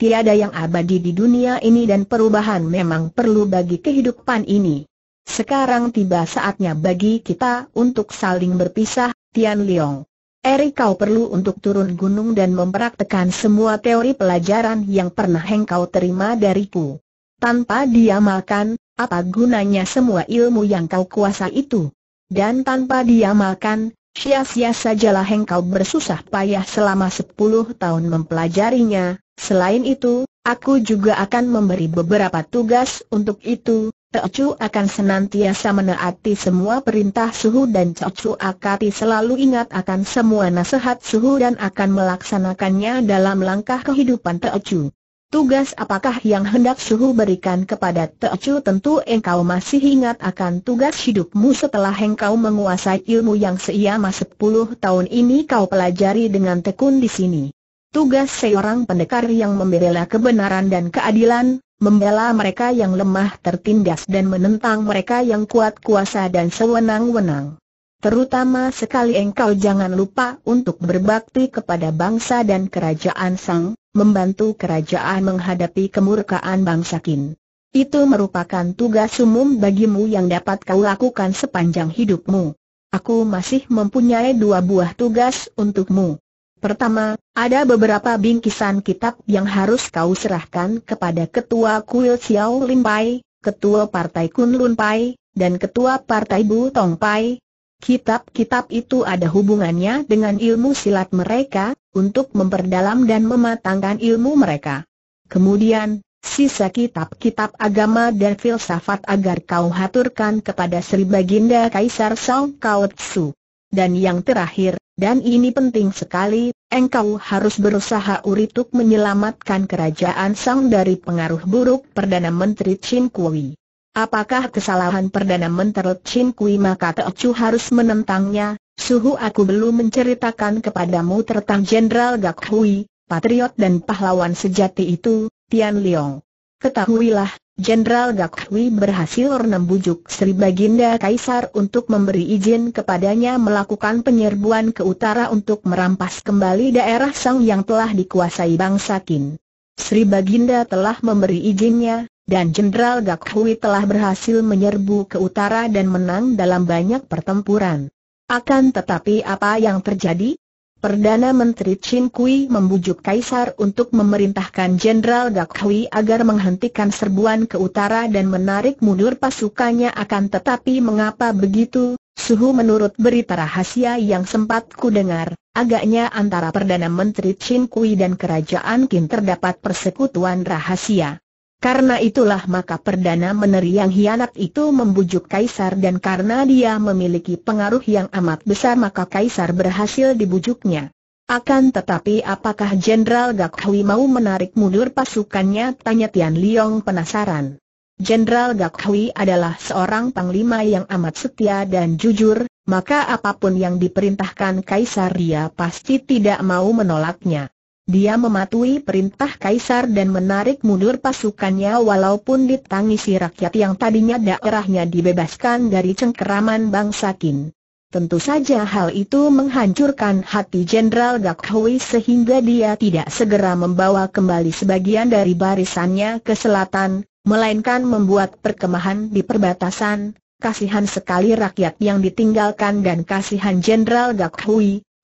Speaker 1: Tiada yang abadi di dunia ini dan perubahan memang perlu bagi kehidupan ini. Sekarang tiba saatnya bagi kita untuk saling berpisah, Tian Liong. Eri kau perlu untuk turun gunung dan mempraktekan semua teori pelajaran yang pernah engkau terima dariku. Tanpa diamalkan. Apa gunanya semua ilmu yang kau kuasa itu? Dan tanpa diamalkan, sia-sia sajalah engkau bersusah payah selama sepuluh tahun mempelajarinya. Selain itu, aku juga akan memberi beberapa tugas untuk itu. Teocu akan senantiasa menaati semua perintah suhu dan Teocu akati selalu ingat akan semua nasihat suhu dan akan melaksanakannya dalam langkah kehidupan Teocu. Tugas apakah yang hendak Suhu berikan kepada Teocu tentu engkau masih ingat akan tugas hidupmu setelah engkau menguasai ilmu yang seiyama 10 tahun ini kau pelajari dengan tekun di sini. Tugas seorang pendekar yang membela kebenaran dan keadilan, membela mereka yang lemah tertindas dan menentang mereka yang kuat kuasa dan sewenang-wenang. Terutama sekali engkau jangan lupa untuk berbakti kepada bangsa dan kerajaan Sang, membantu kerajaan menghadapi kemurkaan bangsa Qin. Itu merupakan tugas umum bagimu yang dapat kau lakukan sepanjang hidupmu. Aku masih mempunyai dua buah tugas untukmu. Pertama, ada beberapa bingkisan kitab yang harus kau serahkan kepada Ketua Kuil Xiao Lin Pai, Ketua Partai Kun Lun Pai, dan Ketua Partai Bu Tong Pai. Kitab-kitab itu ada hubungannya dengan ilmu silat mereka, untuk memperdalam dan mematangkan ilmu mereka. Kemudian, sisa kitab-kitab agama dan filsafat agar kau haturkan kepada Sri Baginda Kaisar Song Kau Tsu. Dan yang terakhir, dan ini penting sekali, engkau harus berusaha untuk menyelamatkan kerajaan Song dari pengaruh buruk Perdana Menteri Chin Kui. Apakah kesalahan Perdana Menteri Chin Kui maka Teocu harus menentangnya, Suhu aku belum menceritakan kepadamu tentang Jenderal Gak Hui, patriot dan pahlawan sejati itu, Tian Leong. Ketahuilah, Jenderal Gak Hui berhasil menembujuk Sri Baginda Kaisar untuk memberi izin kepadanya melakukan penyerbuan ke utara untuk merampas kembali daerah Sang yang telah dikuasai bangsa Qin. Sri Baginda telah memberi izinnya, dan Jenderal Gak Hui telah berhasil menyerbu ke utara dan menang dalam banyak pertempuran. Akan tetapi apa yang terjadi? Perdana Menteri Chin Kui membujuk Kaisar untuk memerintahkan Jenderal Gak Hui agar menghentikan serbuan ke utara dan menarik mundur pasukannya akan tetapi mengapa begitu? Suhu menurut berita rahasia yang sempat ku dengar, agaknya antara Perdana Menteri Chin Kui dan Kerajaan Qin terdapat persekutuan rahasia. Karena itulah maka Perdana Menteri yang hianat itu membujuk Kaisar dan karena dia memiliki pengaruh yang amat besar maka Kaisar berhasil dibujuknya. Akan tetapi apakah Jenderal Gak Hui mau menarik mundur pasukannya? Tanya Tian Liong penasaran. Jenderal Gak Hui adalah seorang panglima yang amat setia dan jujur, maka apapun yang diperintahkan Kaisar dia pasti tidak mau menolaknya. Dia mematuhi perintah kaisar dan menarik mundur pasukannya walaupun ditangisi rakyat yang tadinya daerahnya dibebaskan dari cengkeraman bangsa Qin. Tentu saja hal itu menghancurkan hati Jenderal Gak sehingga dia tidak segera membawa kembali sebagian dari barisannya ke selatan, melainkan membuat perkemahan di perbatasan, kasihan sekali rakyat yang ditinggalkan dan kasihan Jenderal Gak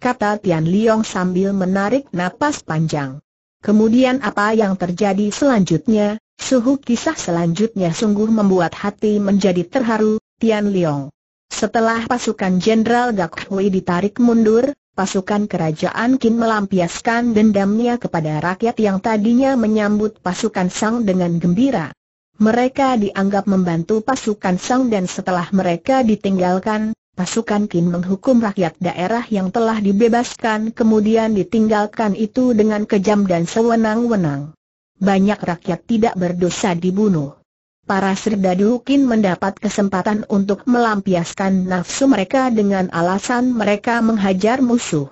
Speaker 1: kata Tian Liong sambil menarik napas panjang. Kemudian apa yang terjadi selanjutnya, suhu kisah selanjutnya sungguh membuat hati menjadi terharu, Tian Liong. Setelah pasukan Jenderal Gak Hui ditarik mundur, pasukan kerajaan Qin melampiaskan dendamnya kepada rakyat yang tadinya menyambut pasukan Sang dengan gembira. Mereka dianggap membantu pasukan Sang dan setelah mereka ditinggalkan, pasukan Qin menghukum rakyat daerah yang telah dibebaskan kemudian ditinggalkan itu dengan kejam dan sewenang-wenang. Banyak rakyat tidak berdosa dibunuh. Para serdadu Qin mendapat kesempatan untuk melampiaskan nafsu mereka dengan alasan mereka menghajar musuh.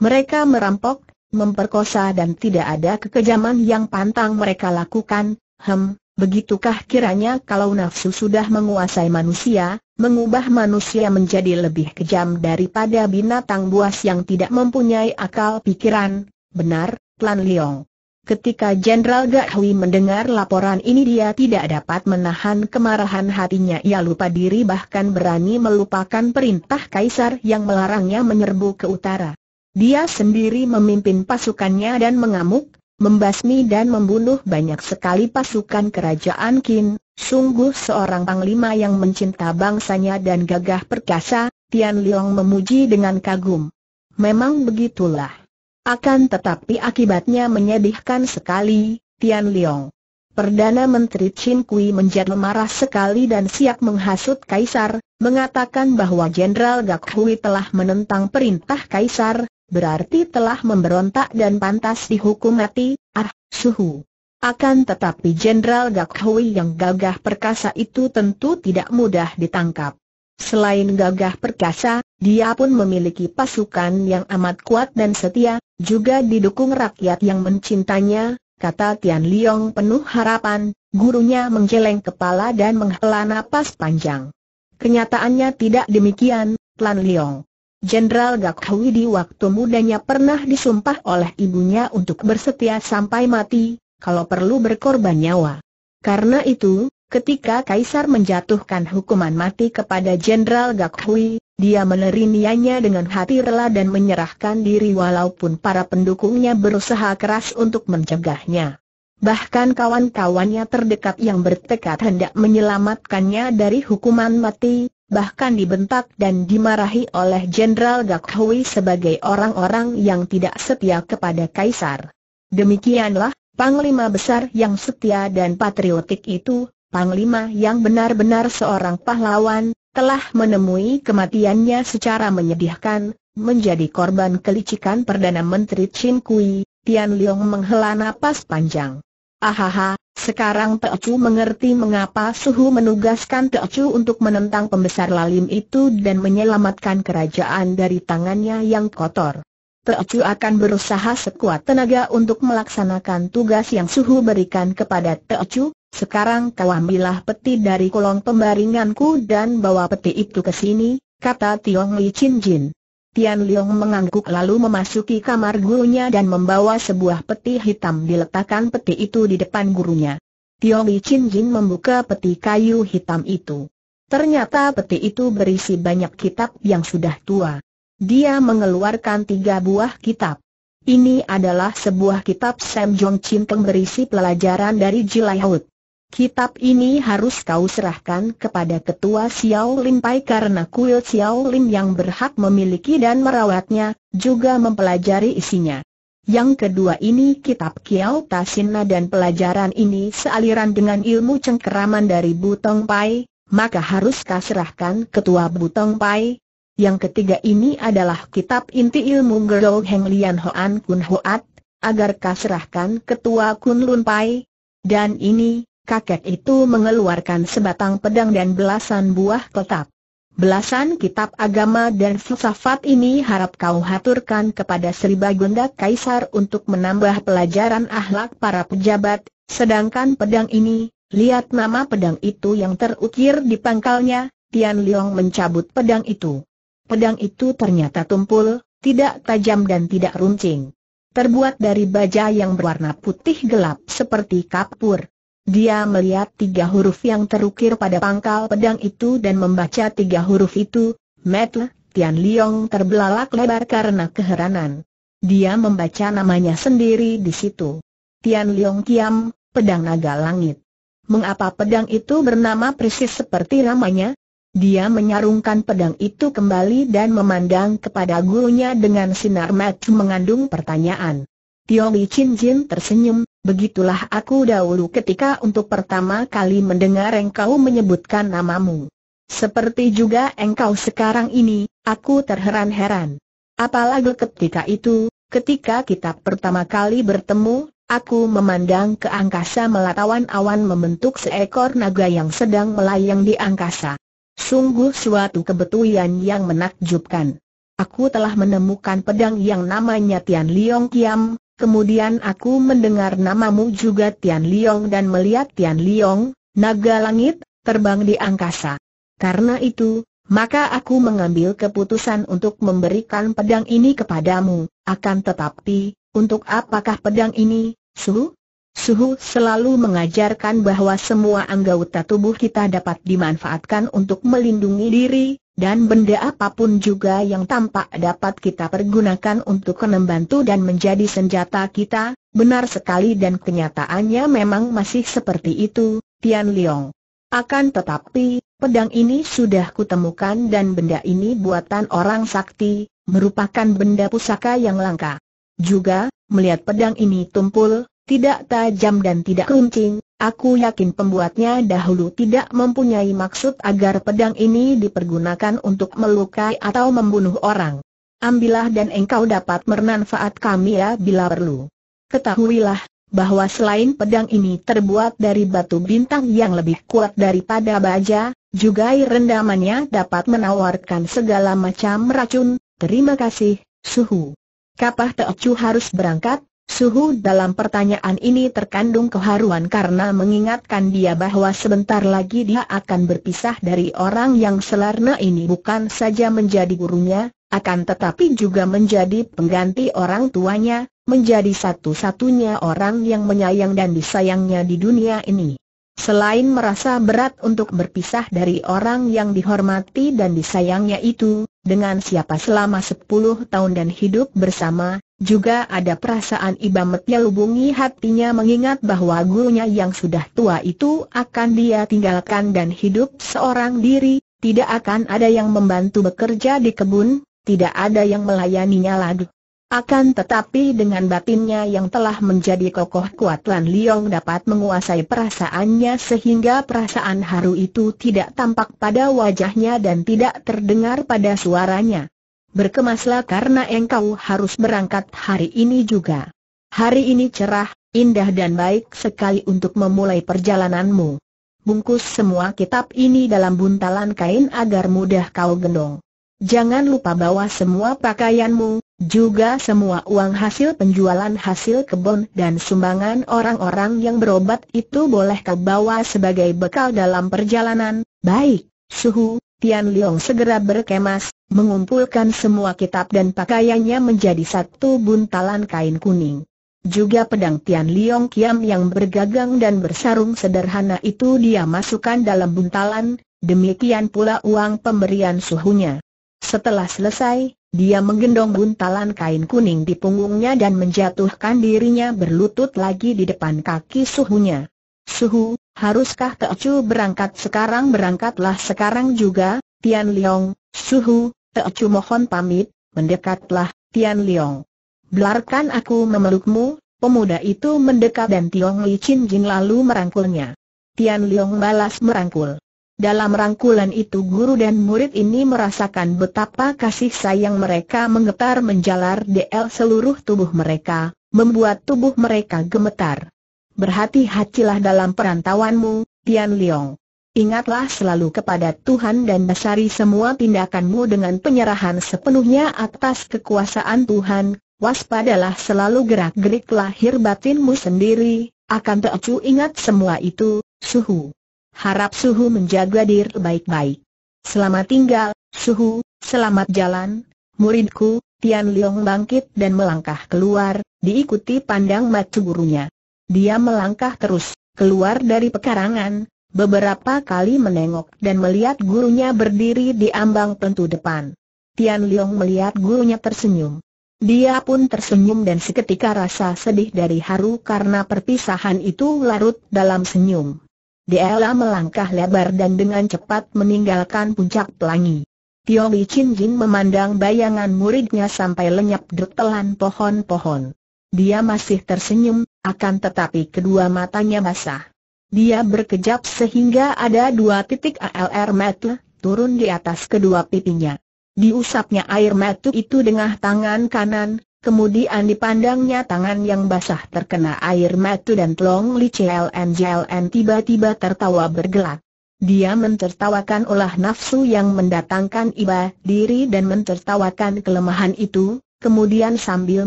Speaker 1: Mereka merampok, memperkosa dan tidak ada kekejaman yang pantang mereka lakukan, hem, begitukah kiranya kalau nafsu sudah menguasai manusia, mengubah manusia menjadi lebih kejam daripada binatang buas yang tidak mempunyai akal pikiran, benar, Klan Liong. Ketika Jenderal Gahui mendengar laporan ini dia tidak dapat menahan kemarahan hatinya Ia lupa diri bahkan berani melupakan perintah Kaisar yang melarangnya menyerbu ke utara Dia sendiri memimpin pasukannya dan mengamuk membasmi dan membunuh banyak sekali pasukan kerajaan Qin, sungguh seorang panglima yang mencinta bangsanya dan gagah perkasa, Tian Liang memuji dengan kagum. Memang begitulah. Akan tetapi akibatnya menyedihkan sekali, Tian Liang. Perdana Menteri Chin Kui menjadi marah sekali dan siap menghasut Kaisar, mengatakan bahwa Jenderal Gak Hui telah menentang perintah Kaisar, berarti telah memberontak dan pantas dihukum mati, ah, suhu. Akan tetapi Jenderal Gak yang gagah perkasa itu tentu tidak mudah ditangkap. Selain gagah perkasa, dia pun memiliki pasukan yang amat kuat dan setia, juga didukung rakyat yang mencintanya, kata Tian Liong penuh harapan, gurunya menggeleng kepala dan menghela napas panjang. Kenyataannya tidak demikian, Tian Liong. Jenderal Gak Hui di waktu mudanya pernah disumpah oleh ibunya untuk bersetia sampai mati, kalau perlu berkorban nyawa. Karena itu, ketika Kaisar menjatuhkan hukuman mati kepada Jenderal Gak Hui, dia menerimianya dengan hati rela dan menyerahkan diri walaupun para pendukungnya berusaha keras untuk mencegahnya. Bahkan kawan-kawannya terdekat yang bertekad hendak menyelamatkannya dari hukuman mati, bahkan dibentak dan dimarahi oleh Jenderal Gak Hui sebagai orang-orang yang tidak setia kepada Kaisar. Demikianlah, Panglima Besar yang setia dan patriotik itu, Panglima yang benar-benar seorang pahlawan, telah menemui kematiannya secara menyedihkan, menjadi korban kelicikan Perdana Menteri Chin Kui, Tian Leong menghela napas panjang. Ahaha, sekarang Teo Chu mengerti mengapa Suhu menugaskan Teo Chu untuk menentang pembesar lalim itu dan menyelamatkan kerajaan dari tangannya yang kotor. Teo Chu akan berusaha sekuat tenaga untuk melaksanakan tugas yang Suhu berikan kepada Teo Chu. Sekarang kau ambillah peti dari kolong pembaringanku dan bawa peti itu ke sini, kata Tiong Li Chin Jin. Tian Liang mengangguk lalu memasuki kamar gurunya dan membawa sebuah peti hitam diletakkan peti itu di depan gurunya. Tio Li Chin Jin membuka peti kayu hitam itu. Ternyata peti itu berisi banyak kitab yang sudah tua. Dia mengeluarkan tiga buah kitab. Ini adalah sebuah kitab Sam Jong Chin Keng berisi pelajaran dari Jilaihut. Kitab ini harus kau serahkan kepada ketua Xiao Lim Pai karena kuil Xiao Lim yang berhak memiliki dan merawatnya, juga mempelajari isinya. Yang kedua ini kitab Kiao Tasina dan pelajaran ini sealiran dengan ilmu cengkeraman dari Butong Pai, maka harus kau serahkan ketua Butong Pai. Yang ketiga ini adalah kitab inti ilmu Gerou Heng Lian Hoan Kun Hoat, agar kau serahkan ketua Kun Lun Pai. Dan ini, kakek itu mengeluarkan sebatang pedang dan belasan buah kitab. Belasan kitab agama dan filsafat ini harap kau haturkan kepada Sri Baginda Kaisar untuk menambah pelajaran ahlak para pejabat, sedangkan pedang ini, lihat nama pedang itu yang terukir di pangkalnya, Tian Liong mencabut pedang itu. Pedang itu ternyata tumpul, tidak tajam dan tidak runcing. Terbuat dari baja yang berwarna putih gelap seperti kapur, dia melihat tiga huruf yang terukir pada pangkal pedang itu dan membaca tiga huruf itu, Metle, Tian Liong terbelalak lebar karena keheranan. Dia membaca namanya sendiri di situ. Tian Liong Kiam, Pedang Naga Langit. Mengapa pedang itu bernama persis seperti namanya? Dia menyarungkan pedang itu kembali dan memandang kepada gurunya dengan sinar mata mengandung pertanyaan. Tiong Li Chin Jin tersenyum, Begitulah aku dahulu ketika untuk pertama kali mendengar engkau menyebutkan namamu. Seperti juga engkau sekarang ini, aku terheran-heran. Apalagi ketika itu, ketika kita pertama kali bertemu, aku memandang ke angkasa melatawan awan membentuk seekor naga yang sedang melayang di angkasa. Sungguh suatu kebetulan yang menakjubkan. Aku telah menemukan pedang yang namanya Tian Liong Kiam, kemudian aku mendengar namamu juga Tian Liong dan melihat Tian Liong, naga langit, terbang di angkasa. Karena itu, maka aku mengambil keputusan untuk memberikan pedang ini kepadamu, akan tetapi, untuk apakah pedang ini, Suhu? Suhu selalu mengajarkan bahwa semua anggota tubuh kita dapat dimanfaatkan untuk melindungi diri, dan benda apapun juga yang tampak dapat kita pergunakan untuk membantu dan menjadi senjata kita, benar sekali dan kenyataannya memang masih seperti itu, Tian Liong. Akan tetapi, pedang ini sudah kutemukan dan benda ini buatan orang sakti, merupakan benda pusaka yang langka. Juga, melihat pedang ini tumpul, tidak tajam dan tidak runcing, Aku yakin pembuatnya dahulu tidak mempunyai maksud agar pedang ini dipergunakan untuk melukai atau membunuh orang. Ambillah dan engkau dapat bermanfaat kami ya bila perlu. Ketahuilah, bahwa selain pedang ini terbuat dari batu bintang yang lebih kuat daripada baja, juga rendamannya dapat menawarkan segala macam racun. Terima kasih, Suhu. Kapah Teocu harus berangkat, Suhu dalam pertanyaan ini terkandung keharuan karena mengingatkan dia bahwa sebentar lagi dia akan berpisah dari orang yang selarna ini bukan saja menjadi gurunya, akan tetapi juga menjadi pengganti orang tuanya, menjadi satu-satunya orang yang menyayang dan disayangnya di dunia ini. Selain merasa berat untuk berpisah dari orang yang dihormati dan disayangnya itu, dengan siapa selama 10 tahun dan hidup bersama, juga ada perasaan ibamet lubungi hatinya mengingat bahwa gurunya yang sudah tua itu akan dia tinggalkan dan hidup seorang diri, tidak akan ada yang membantu bekerja di kebun, tidak ada yang melayaninya lagi. Akan tetapi dengan batinnya yang telah menjadi kokoh kuat Lan Liong dapat menguasai perasaannya sehingga perasaan haru itu tidak tampak pada wajahnya dan tidak terdengar pada suaranya. Berkemaslah karena engkau harus berangkat hari ini juga. Hari ini cerah, indah dan baik sekali untuk memulai perjalananmu. Bungkus semua kitab ini dalam buntalan kain agar mudah kau gendong. Jangan lupa bawa semua pakaianmu, juga semua uang hasil penjualan hasil kebun dan sumbangan orang-orang yang berobat itu boleh kau bawa sebagai bekal dalam perjalanan, baik, suhu, Tian Liang segera berkemas, mengumpulkan semua kitab dan pakaiannya menjadi satu buntalan kain kuning. Juga pedang Tian Liang Kiam yang bergagang dan bersarung sederhana itu dia masukkan dalam buntalan, demikian pula uang pemberian suhunya. Setelah selesai, dia menggendong buntalan kain kuning di punggungnya dan menjatuhkan dirinya berlutut lagi di depan kaki suhunya. Suhu, Haruskah Teochu berangkat sekarang? Berangkatlah sekarang juga, Tian Liong, Suhu, Teochu mohon pamit, mendekatlah, Tian Liong. Belarkan aku memelukmu, pemuda itu mendekat dan Tiong Li Chin Jin lalu merangkulnya. Tian Liong balas merangkul. Dalam rangkulan itu guru dan murid ini merasakan betapa kasih sayang mereka menggetar menjalar di seluruh tubuh mereka, membuat tubuh mereka gemetar. Berhati-hatilah dalam perantauanmu, Tian Liong. Ingatlah selalu kepada Tuhan dan dasari semua tindakanmu dengan penyerahan sepenuhnya atas kekuasaan Tuhan, waspadalah selalu gerak-gerik lahir batinmu sendiri, akan Teocu ingat semua itu, Suhu. Harap Suhu menjaga diri baik-baik. Selamat tinggal, Suhu, selamat jalan, muridku, Tian Liong bangkit dan melangkah keluar, diikuti pandang mata gurunya. Dia melangkah terus, keluar dari pekarangan, beberapa kali menengok dan melihat gurunya berdiri di ambang pintu depan. Tian Liang melihat gurunya tersenyum. Dia pun tersenyum dan seketika rasa sedih dari haru karena perpisahan itu larut dalam senyum. Dia melangkah lebar dan dengan cepat meninggalkan puncak pelangi. Tiong Li Chin Jin memandang bayangan muridnya sampai lenyap di telan pohon-pohon. Dia masih tersenyum, akan tetapi kedua matanya basah. Dia berkejap sehingga ada dua titik ALR mata turun di atas kedua pipinya. Diusapnya air mata itu dengan tangan kanan, kemudian dipandangnya tangan yang basah terkena air mata dan Long Li JLN tiba-tiba tertawa bergelak. Dia mentertawakan olah nafsu yang mendatangkan iba diri dan mentertawakan kelemahan itu, Kemudian sambil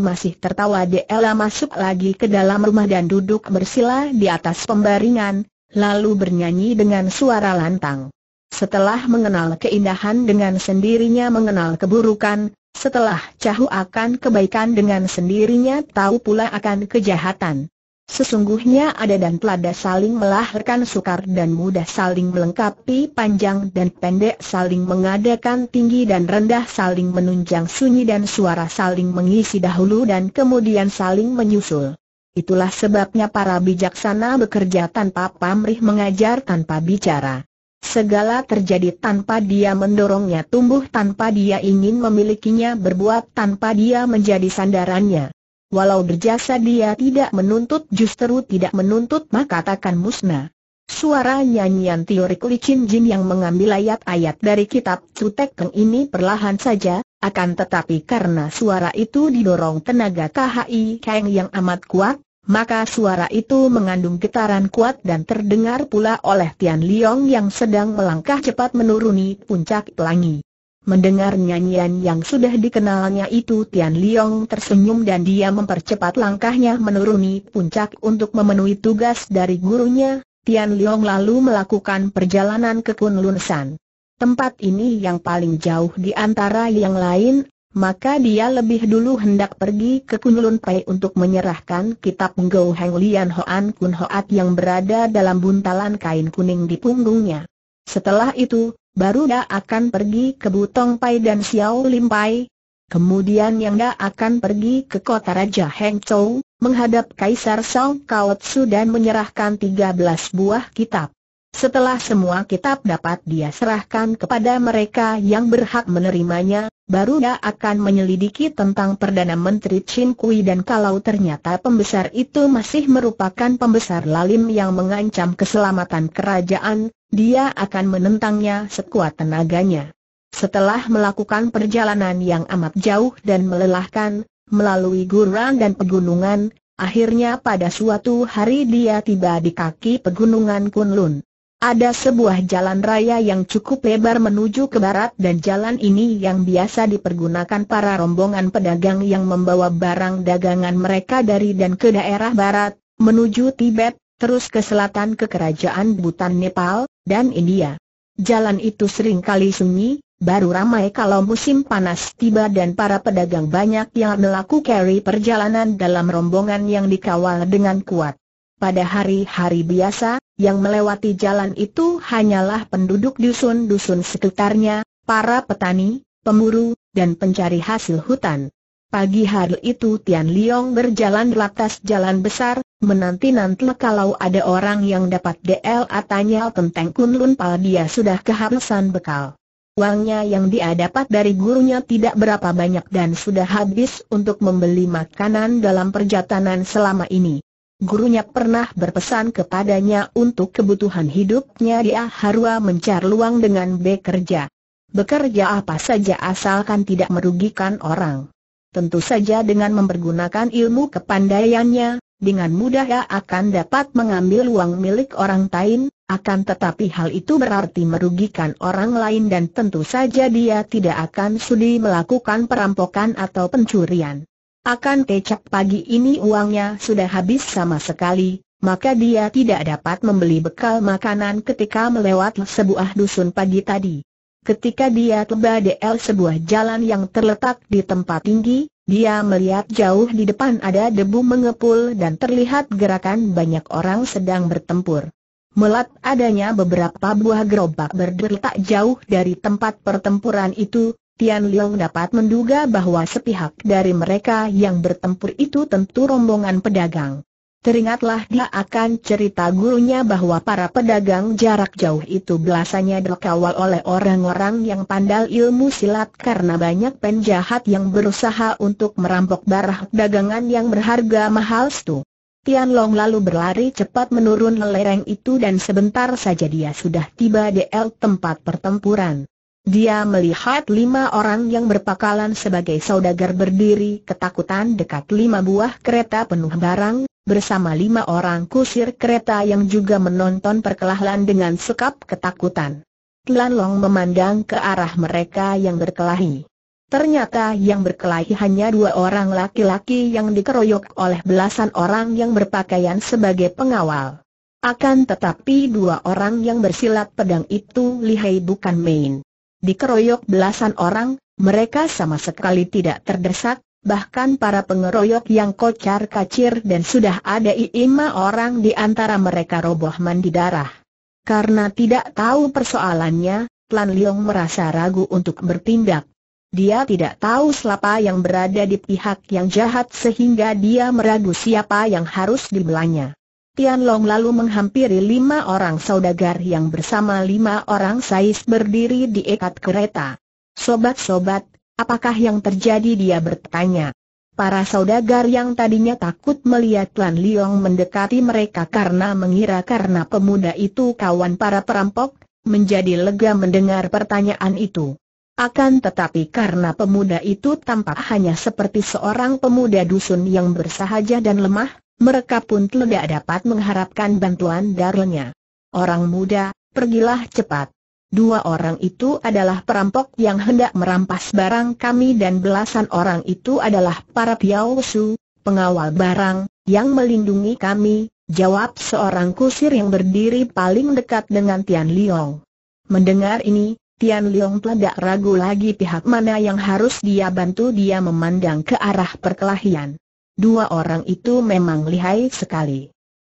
Speaker 1: masih tertawa Dela masuk lagi ke dalam rumah dan duduk bersila di atas pembaringan, lalu bernyanyi dengan suara lantang. Setelah mengenal keindahan dengan sendirinya mengenal keburukan, setelah cahu akan kebaikan dengan sendirinya tahu pula akan kejahatan. Sesungguhnya ada dan pelada saling melahirkan sukar dan mudah saling melengkapi panjang dan pendek saling mengadakan tinggi dan rendah saling menunjang sunyi dan suara saling mengisi dahulu dan kemudian saling menyusul. Itulah sebabnya para bijaksana bekerja tanpa pamrih mengajar tanpa bicara. Segala terjadi tanpa dia mendorongnya tumbuh tanpa dia ingin memilikinya berbuat tanpa dia menjadi sandarannya. Walau berjasa dia tidak menuntut justru tidak menuntut maka takkan musnah. Suara nyanyian teori Licin Jin yang mengambil ayat-ayat dari kitab Cutek Keng ini perlahan saja, akan tetapi karena suara itu didorong tenaga KHI Kang yang amat kuat, maka suara itu mengandung getaran kuat dan terdengar pula oleh Tian Liong yang sedang melangkah cepat menuruni puncak pelangi. Mendengar nyanyian yang sudah dikenalnya itu Tian Liong tersenyum dan dia mempercepat langkahnya menuruni puncak untuk memenuhi tugas dari gurunya, Tian Liong lalu melakukan perjalanan ke Kunlun Tempat ini yang paling jauh di antara yang lain, maka dia lebih dulu hendak pergi ke Kunlun Pai untuk menyerahkan kitab Go Heng Lian Hoan Kun Hoat yang berada dalam buntalan kain kuning di punggungnya. Setelah itu, Baru dia akan pergi ke Butong Pai dan Xiao Lim Pai. Kemudian yang dia akan pergi ke kota Raja Heng Chou, menghadap Kaisar Song Kao Tzu dan menyerahkan 13 buah kitab. Setelah semua kitab dapat dia serahkan kepada mereka yang berhak menerimanya, baru dia akan menyelidiki tentang Perdana Menteri Chin Kui dan kalau ternyata pembesar itu masih merupakan pembesar lalim yang mengancam keselamatan kerajaan, dia akan menentangnya sekuat tenaganya. Setelah melakukan perjalanan yang amat jauh dan melelahkan, melalui gurun dan pegunungan, akhirnya pada suatu hari dia tiba di kaki pegunungan Kunlun. Ada sebuah jalan raya yang cukup lebar menuju ke barat dan jalan ini yang biasa dipergunakan para rombongan pedagang yang membawa barang dagangan mereka dari dan ke daerah barat, menuju Tibet, terus ke selatan ke kerajaan Butan Nepal, dan India. Jalan itu sering kali sunyi, baru ramai kalau musim panas tiba dan para pedagang banyak yang carry perjalanan dalam rombongan yang dikawal dengan kuat. Pada hari-hari biasa, yang melewati jalan itu hanyalah penduduk dusun-dusun sekitarnya, para petani, pemburu, dan pencari hasil hutan. Pagi hari itu Tian Liong berjalan latas jalan besar, menanti-nanti kalau ada orang yang dapat DL atanya tentang Kunlun Pal dia sudah kehabisan bekal. Uangnya yang dia dapat dari gurunya tidak berapa banyak dan sudah habis untuk membeli makanan dalam perjalanan selama ini. Gurunya pernah berpesan kepadanya untuk kebutuhan hidupnya dia harua mencari luang dengan bekerja. Bekerja apa saja asalkan tidak merugikan orang. Tentu saja dengan mempergunakan ilmu kepandaiannya, dengan mudah ia akan dapat mengambil uang milik orang lain, akan tetapi hal itu berarti merugikan orang lain dan tentu saja dia tidak akan sudi melakukan perampokan atau pencurian. Akan kecap pagi ini uangnya sudah habis sama sekali, maka dia tidak dapat membeli bekal makanan ketika melewat sebuah dusun pagi tadi. Ketika dia tiba di sebuah jalan yang terletak di tempat tinggi, dia melihat jauh di depan ada debu mengepul dan terlihat gerakan banyak orang sedang bertempur. Melat adanya beberapa buah gerobak berderetak jauh dari tempat pertempuran itu, Tian Liang dapat menduga bahwa sepihak dari mereka yang bertempur itu tentu rombongan pedagang. Teringatlah dia akan cerita gurunya bahwa para pedagang jarak jauh itu belasannya dikawal oleh orang-orang yang pandal ilmu silat karena banyak penjahat yang berusaha untuk merampok barah dagangan yang berharga mahal itu. Tian Long lalu berlari cepat menurun lereng itu dan sebentar saja dia sudah tiba di el tempat pertempuran. Dia melihat lima orang yang berpakalan sebagai saudagar berdiri ketakutan dekat lima buah kereta penuh barang, bersama lima orang kusir kereta yang juga menonton perkelahian dengan sekap ketakutan. Tlan Long memandang ke arah mereka yang berkelahi. Ternyata yang berkelahi hanya dua orang laki-laki yang dikeroyok oleh belasan orang yang berpakaian sebagai pengawal. Akan tetapi dua orang yang bersilat pedang itu lihai bukan main. Dikeroyok belasan orang, mereka sama sekali tidak terdesak, bahkan para pengeroyok yang kocar kacir dan sudah ada lima orang di antara mereka roboh mandi darah. Karena tidak tahu persoalannya, Lan Liong merasa ragu untuk bertindak. Dia tidak tahu siapa yang berada di pihak yang jahat sehingga dia meragu siapa yang harus dibelanya. Tian Long lalu menghampiri lima orang saudagar yang bersama lima orang sais berdiri di ekat kereta. Sobat-sobat, Apakah yang terjadi dia bertanya. Para saudagar yang tadinya takut melihat Lan Liong mendekati mereka karena mengira karena pemuda itu kawan para perampok, menjadi lega mendengar pertanyaan itu. Akan tetapi karena pemuda itu tampak hanya seperti seorang pemuda dusun yang bersahaja dan lemah, mereka pun tidak dapat mengharapkan bantuan darinya. Orang muda, pergilah cepat. Dua orang itu adalah perampok yang hendak merampas barang kami dan belasan orang itu adalah para piausu, pengawal barang, yang melindungi kami, jawab seorang kusir yang berdiri paling dekat dengan Tian Liong. Mendengar ini, Tian Liong tidak ragu lagi pihak mana yang harus dia bantu dia memandang ke arah perkelahian. Dua orang itu memang lihai sekali.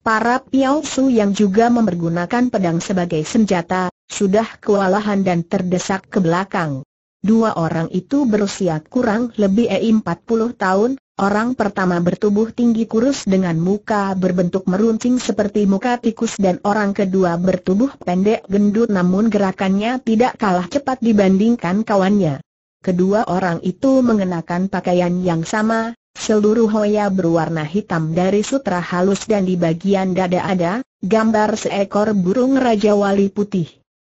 Speaker 1: Para Su yang juga mempergunakan pedang sebagai senjata, sudah kewalahan dan terdesak ke belakang. Dua orang itu berusia kurang lebih 40 eh, tahun, orang pertama bertubuh tinggi kurus dengan muka berbentuk meruncing seperti muka tikus dan orang kedua bertubuh pendek gendut namun gerakannya tidak kalah cepat dibandingkan kawannya. Kedua orang itu mengenakan pakaian yang sama, Seluruh Hoya berwarna hitam dari sutra halus dan di bagian dada ada, gambar seekor burung Raja Wali Putih.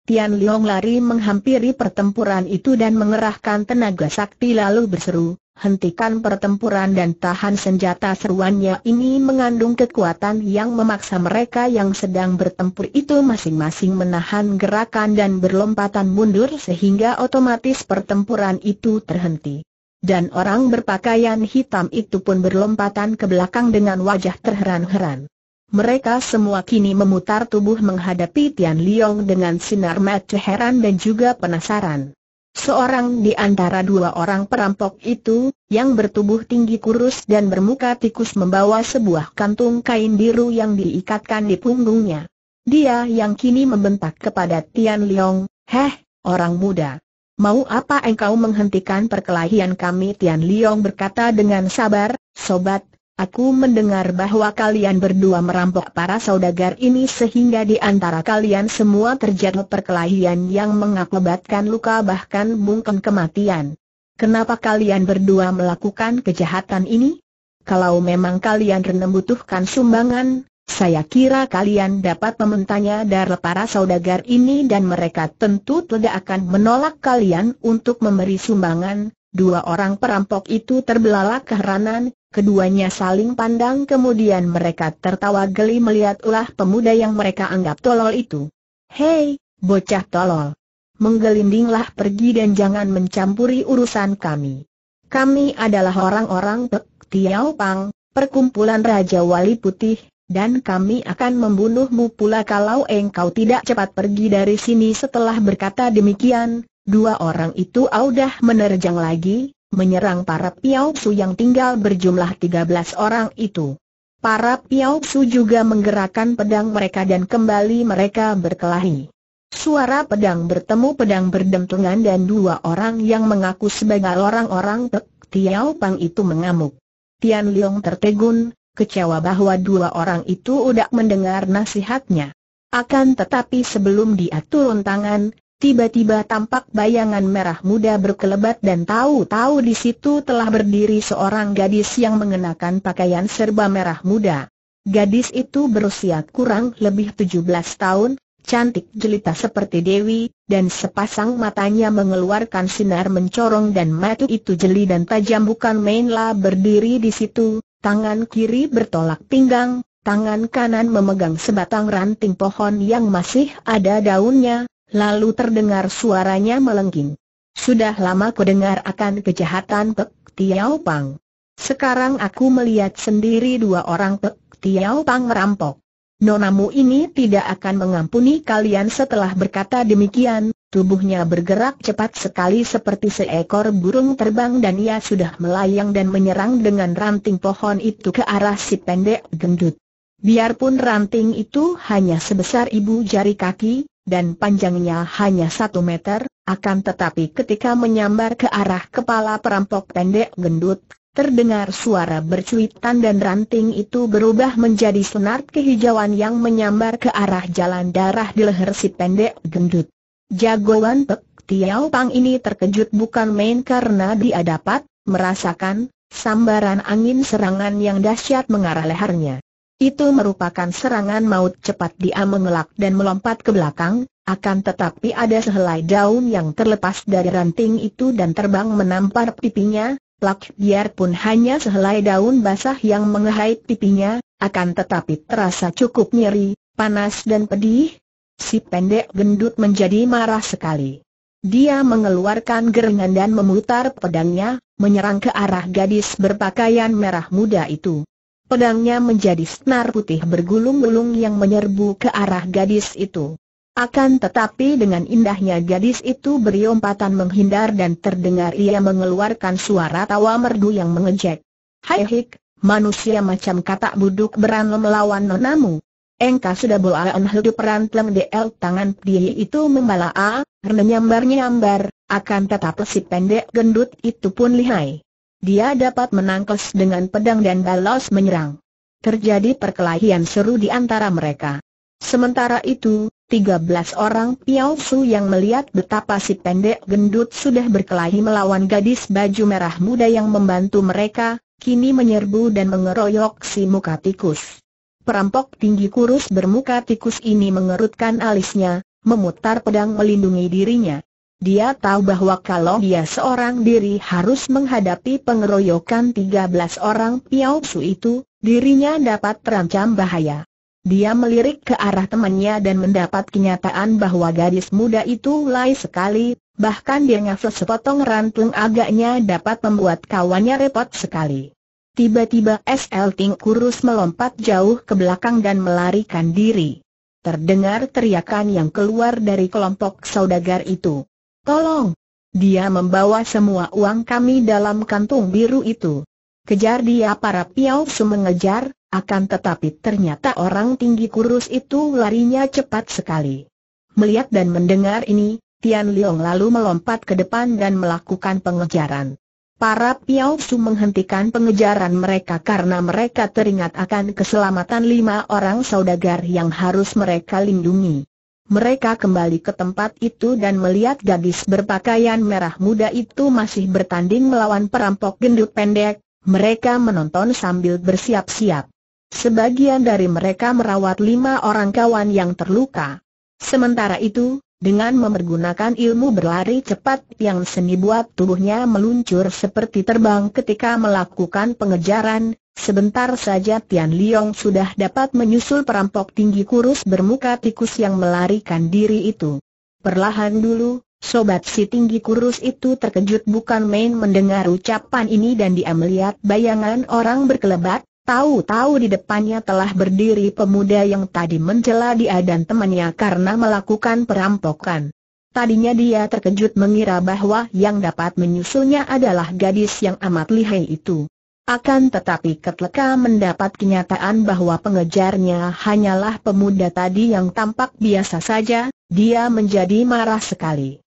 Speaker 1: Tian Liang lari menghampiri pertempuran itu dan mengerahkan tenaga sakti lalu berseru, hentikan pertempuran dan tahan senjata seruannya ini mengandung kekuatan yang memaksa mereka yang sedang bertempur itu masing-masing menahan gerakan dan berlompatan mundur sehingga otomatis pertempuran itu terhenti dan orang berpakaian hitam itu pun berlompatan ke belakang dengan wajah terheran-heran. Mereka semua kini memutar tubuh menghadapi Tian Liong dengan sinar mata heran dan juga penasaran. Seorang di antara dua orang perampok itu, yang bertubuh tinggi kurus dan bermuka tikus membawa sebuah kantung kain biru yang diikatkan di punggungnya. Dia yang kini membentak kepada Tian Liong, Heh, orang muda. Mau apa engkau menghentikan perkelahian kami? Tian Liong berkata dengan sabar, Sobat, aku mendengar bahwa kalian berdua merampok para saudagar ini sehingga di antara kalian semua terjadi perkelahian yang mengakibatkan luka bahkan mungkin kematian. Kenapa kalian berdua melakukan kejahatan ini? Kalau memang kalian butuhkan sumbangan, saya kira kalian dapat memintanya dari para saudagar ini dan mereka tentu tidak akan menolak kalian untuk memberi sumbangan. Dua orang perampok itu terbelalak keheranan, keduanya saling pandang kemudian mereka tertawa geli melihat ulah pemuda yang mereka anggap tolol itu. Hei, bocah tolol! Menggelindinglah pergi dan jangan mencampuri urusan kami. Kami adalah orang-orang Tiau Pang, perkumpulan Raja Wali Putih, dan kami akan membunuhmu pula kalau engkau tidak cepat pergi dari sini Setelah berkata demikian, dua orang itu audah menerjang lagi, menyerang para piausu yang tinggal berjumlah tiga belas orang itu Para piausu juga menggerakkan pedang mereka dan kembali mereka berkelahi Suara pedang bertemu pedang berdentungan dan dua orang yang mengaku sebagai orang-orang Tek Tiao Pang itu mengamuk. Tian Liang tertegun, kecewa bahwa dua orang itu udah mendengar nasihatnya. Akan tetapi sebelum dia turun tangan, tiba-tiba tampak bayangan merah muda berkelebat dan tahu-tahu di situ telah berdiri seorang gadis yang mengenakan pakaian serba merah muda. Gadis itu berusia kurang lebih 17 tahun, cantik jelita seperti Dewi, dan sepasang matanya mengeluarkan sinar mencorong dan matu itu jeli dan tajam bukan mainlah berdiri di situ, tangan kiri bertolak pinggang, tangan kanan memegang sebatang ranting pohon yang masih ada daunnya, lalu terdengar suaranya melengking. Sudah lama ku dengar akan kejahatan Pek Tiao Pang. Sekarang aku melihat sendiri dua orang Pek Tiao Pang merampok. Nonamu ini tidak akan mengampuni kalian setelah berkata demikian, Tubuhnya bergerak cepat sekali seperti seekor burung terbang dan ia sudah melayang dan menyerang dengan ranting pohon itu ke arah si pendek gendut. Biarpun ranting itu hanya sebesar ibu jari kaki, dan panjangnya hanya satu meter, akan tetapi ketika menyambar ke arah kepala perampok pendek gendut, terdengar suara bercuitan dan ranting itu berubah menjadi senar kehijauan yang menyambar ke arah jalan darah di leher si pendek gendut. Jagoan Pek Tiao Pang ini terkejut bukan main karena dia dapat merasakan sambaran angin serangan yang dahsyat mengarah lehernya. Itu merupakan serangan maut cepat dia mengelak dan melompat ke belakang, akan tetapi ada sehelai daun yang terlepas dari ranting itu dan terbang menampar pipinya, plak biarpun hanya sehelai daun basah yang mengehait pipinya, akan tetapi terasa cukup nyeri, panas dan pedih, Si pendek gendut menjadi marah sekali. Dia mengeluarkan geringan dan memutar pedangnya, menyerang ke arah gadis berpakaian merah muda itu. Pedangnya menjadi senar putih bergulung-gulung yang menyerbu ke arah gadis itu. Akan tetapi dengan indahnya gadis itu beri umpatan menghindar dan terdengar ia mengeluarkan suara tawa merdu yang mengejek. Hai hik, manusia macam katak buduk beranu melawan nonamu. Engkau sudah bola am hidup rantlem DL tangan dia itu membala a, karena nyambar akan tetap si pendek gendut itu pun lihai. Dia dapat menangkes dengan pedang dan balas menyerang. Terjadi perkelahian seru di antara mereka. Sementara itu, 13 orang Piao Su yang melihat betapa si pendek gendut sudah berkelahi melawan gadis baju merah muda yang membantu mereka, kini menyerbu dan mengeroyok si muka tikus. Perampok tinggi kurus bermuka tikus ini mengerutkan alisnya, memutar pedang melindungi dirinya. Dia tahu bahwa kalau dia seorang diri harus menghadapi pengeroyokan 13 orang Piao Su itu, dirinya dapat terancam bahaya. Dia melirik ke arah temannya dan mendapat kenyataan bahwa gadis muda itu lay sekali, bahkan dia ngafel sepotong rantung agaknya dapat membuat kawannya repot sekali. Tiba-tiba SL Ting kurus melompat jauh ke belakang dan melarikan diri. Terdengar teriakan yang keluar dari kelompok saudagar itu. Tolong! Dia membawa semua uang kami dalam kantung biru itu. Kejar dia para piau mengejar, akan tetapi ternyata orang tinggi kurus itu larinya cepat sekali. Melihat dan mendengar ini, Tian Liang lalu melompat ke depan dan melakukan pengejaran. Para Su menghentikan pengejaran mereka karena mereka teringat akan keselamatan lima orang saudagar yang harus mereka lindungi. Mereka kembali ke tempat itu dan melihat gadis berpakaian merah muda itu masih bertanding melawan perampok gendut pendek, mereka menonton sambil bersiap-siap. Sebagian dari mereka merawat lima orang kawan yang terluka. Sementara itu, dengan memergunakan ilmu berlari cepat yang seni buat tubuhnya meluncur seperti terbang ketika melakukan pengejaran, sebentar saja Tian Liong sudah dapat menyusul perampok tinggi kurus bermuka tikus yang melarikan diri itu. Perlahan dulu, sobat si tinggi kurus itu terkejut bukan main mendengar ucapan ini dan dia melihat bayangan orang berkelebat, Tahu-tahu di depannya telah berdiri pemuda yang tadi mencela dia dan temannya karena melakukan perampokan. Tadinya dia terkejut mengira bahwa yang dapat menyusulnya adalah gadis yang amat lihai itu. Akan tetapi ketika mendapat kenyataan bahwa pengejarnya hanyalah pemuda tadi yang tampak biasa saja, dia menjadi marah sekali.